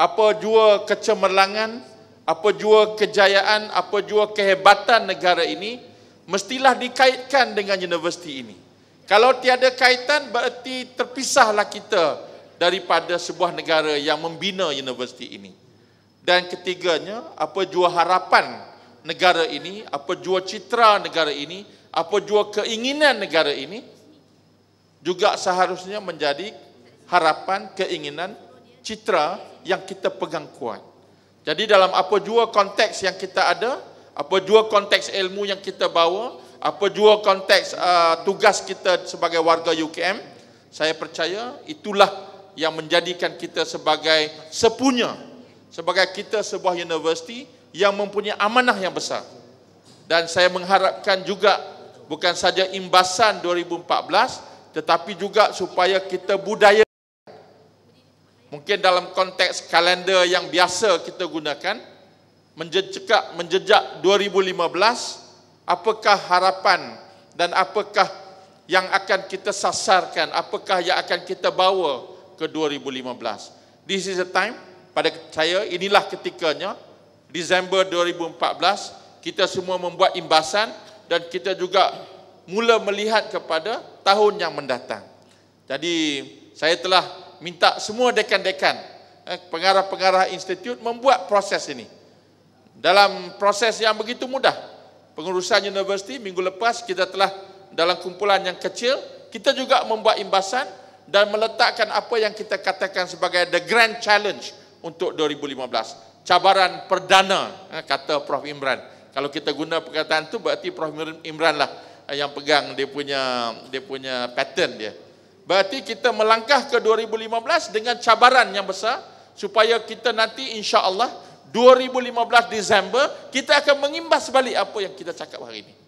apa jua kecemerlangan, apa jua kejayaan, apa jua kehebatan negara ini, mestilah dikaitkan dengan universiti ini. Kalau tiada kaitan, berarti terpisahlah kita daripada sebuah negara yang membina universiti ini. Dan ketiganya, apa jua harapan negara ini, apa jua citra negara ini, apa jua keinginan negara ini, juga seharusnya menjadi harapan, keinginan, citra yang kita pegang kuat. Jadi dalam apa jua konteks yang kita ada, apa jua konteks ilmu yang kita bawa, apa jua konteks uh, tugas kita sebagai warga UKM, saya percaya itulah yang menjadikan kita sebagai sepunya sebagai kita sebuah universiti yang mempunyai amanah yang besar dan saya mengharapkan juga bukan saja imbasan 2014 tetapi juga supaya kita budaya mungkin dalam konteks kalender yang biasa kita gunakan menjejak menjejak 2015 apakah harapan dan apakah yang akan kita sasarkan apakah yang akan kita bawa ke 2015. This is the time pada saya inilah ketikanya Disember 2014 kita semua membuat imbasan dan kita juga mula melihat kepada tahun yang mendatang. Jadi saya telah minta semua dekan-dekan eh, pengarah-pengarah institut membuat proses ini. Dalam proses yang begitu mudah. Pengurusan universiti minggu lepas kita telah dalam kumpulan yang kecil kita juga membuat imbasan dan meletakkan apa yang kita katakan sebagai the grand challenge untuk 2015. Cabaran perdana, eh, kata Prof. Imran. Kalau kita guna perkataan tu berarti Prof. Imran lah eh, yang pegang dia punya dia punya pattern dia. Berarti kita melangkah ke 2015 dengan cabaran yang besar supaya kita nanti insya-Allah 2015 Disember kita akan mengimbas balik apa yang kita cakap hari ini.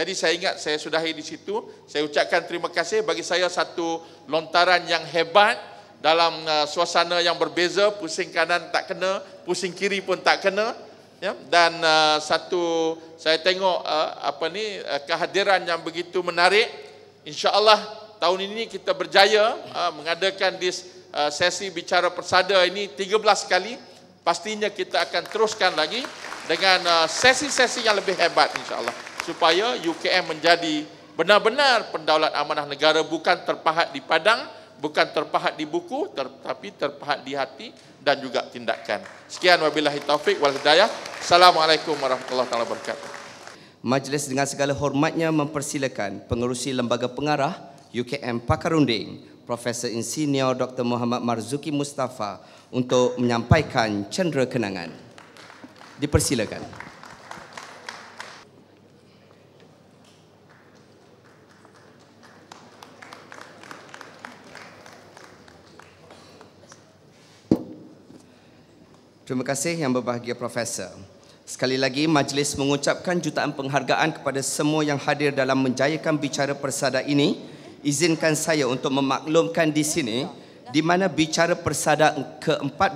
Jadi saya ingat saya sudah di situ. Saya ucapkan terima kasih bagi saya satu lontaran yang hebat dalam uh, suasana yang berbeza, pusing kanan tak kena, pusing kiri pun tak kena. Ya, dan uh, satu saya tengok uh, apa ni uh, kehadiran yang begitu menarik. Insya-Allah tahun ini kita berjaya uh, mengadakan dis uh, sesi bicara persada ini 13 kali. Pastinya kita akan teruskan lagi dengan uh, sesi-sesi yang lebih hebat insya-Allah supaya UKM menjadi benar-benar pendaulat amanah negara bukan terpahat di padang, bukan terpahat di buku tetapi terpahat di hati dan juga tindakan. Sekian wabillahi taufik wal hidayah. Assalamualaikum warahmatullahi wabarakatuh. Majlis dengan segala hormatnya mempersilakan pengerusi lembaga pengarah UKM Pakarunding Profesor Insinyur Dr. Muhammad Marzuki Mustafa untuk menyampaikan cendera kenangan. Dipersilakan. Terima kasih yang berbahagia Profesor. Sekali lagi majlis mengucapkan jutaan penghargaan kepada semua yang hadir dalam menjayakan bicara persada ini. Izinkan saya untuk memaklumkan di sini di mana bicara persada ke-14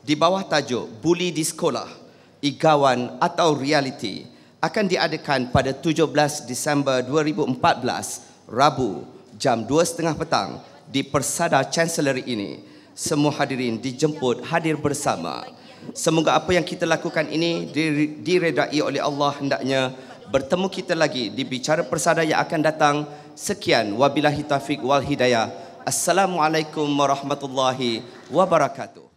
di bawah tajuk Buli di Sekolah, Igawan atau Realiti akan diadakan pada 17 Disember 2014, Rabu, jam 2.30 petang di Persada Chancellery ini semua hadirin dijemput hadir bersama. Semoga apa yang kita lakukan ini diredai oleh Allah hendaknya bertemu kita lagi di bicara persada yang akan datang. Sekian wabillahi taufik wal hidayah. Assalamualaikum warahmatullahi wabarakatuh.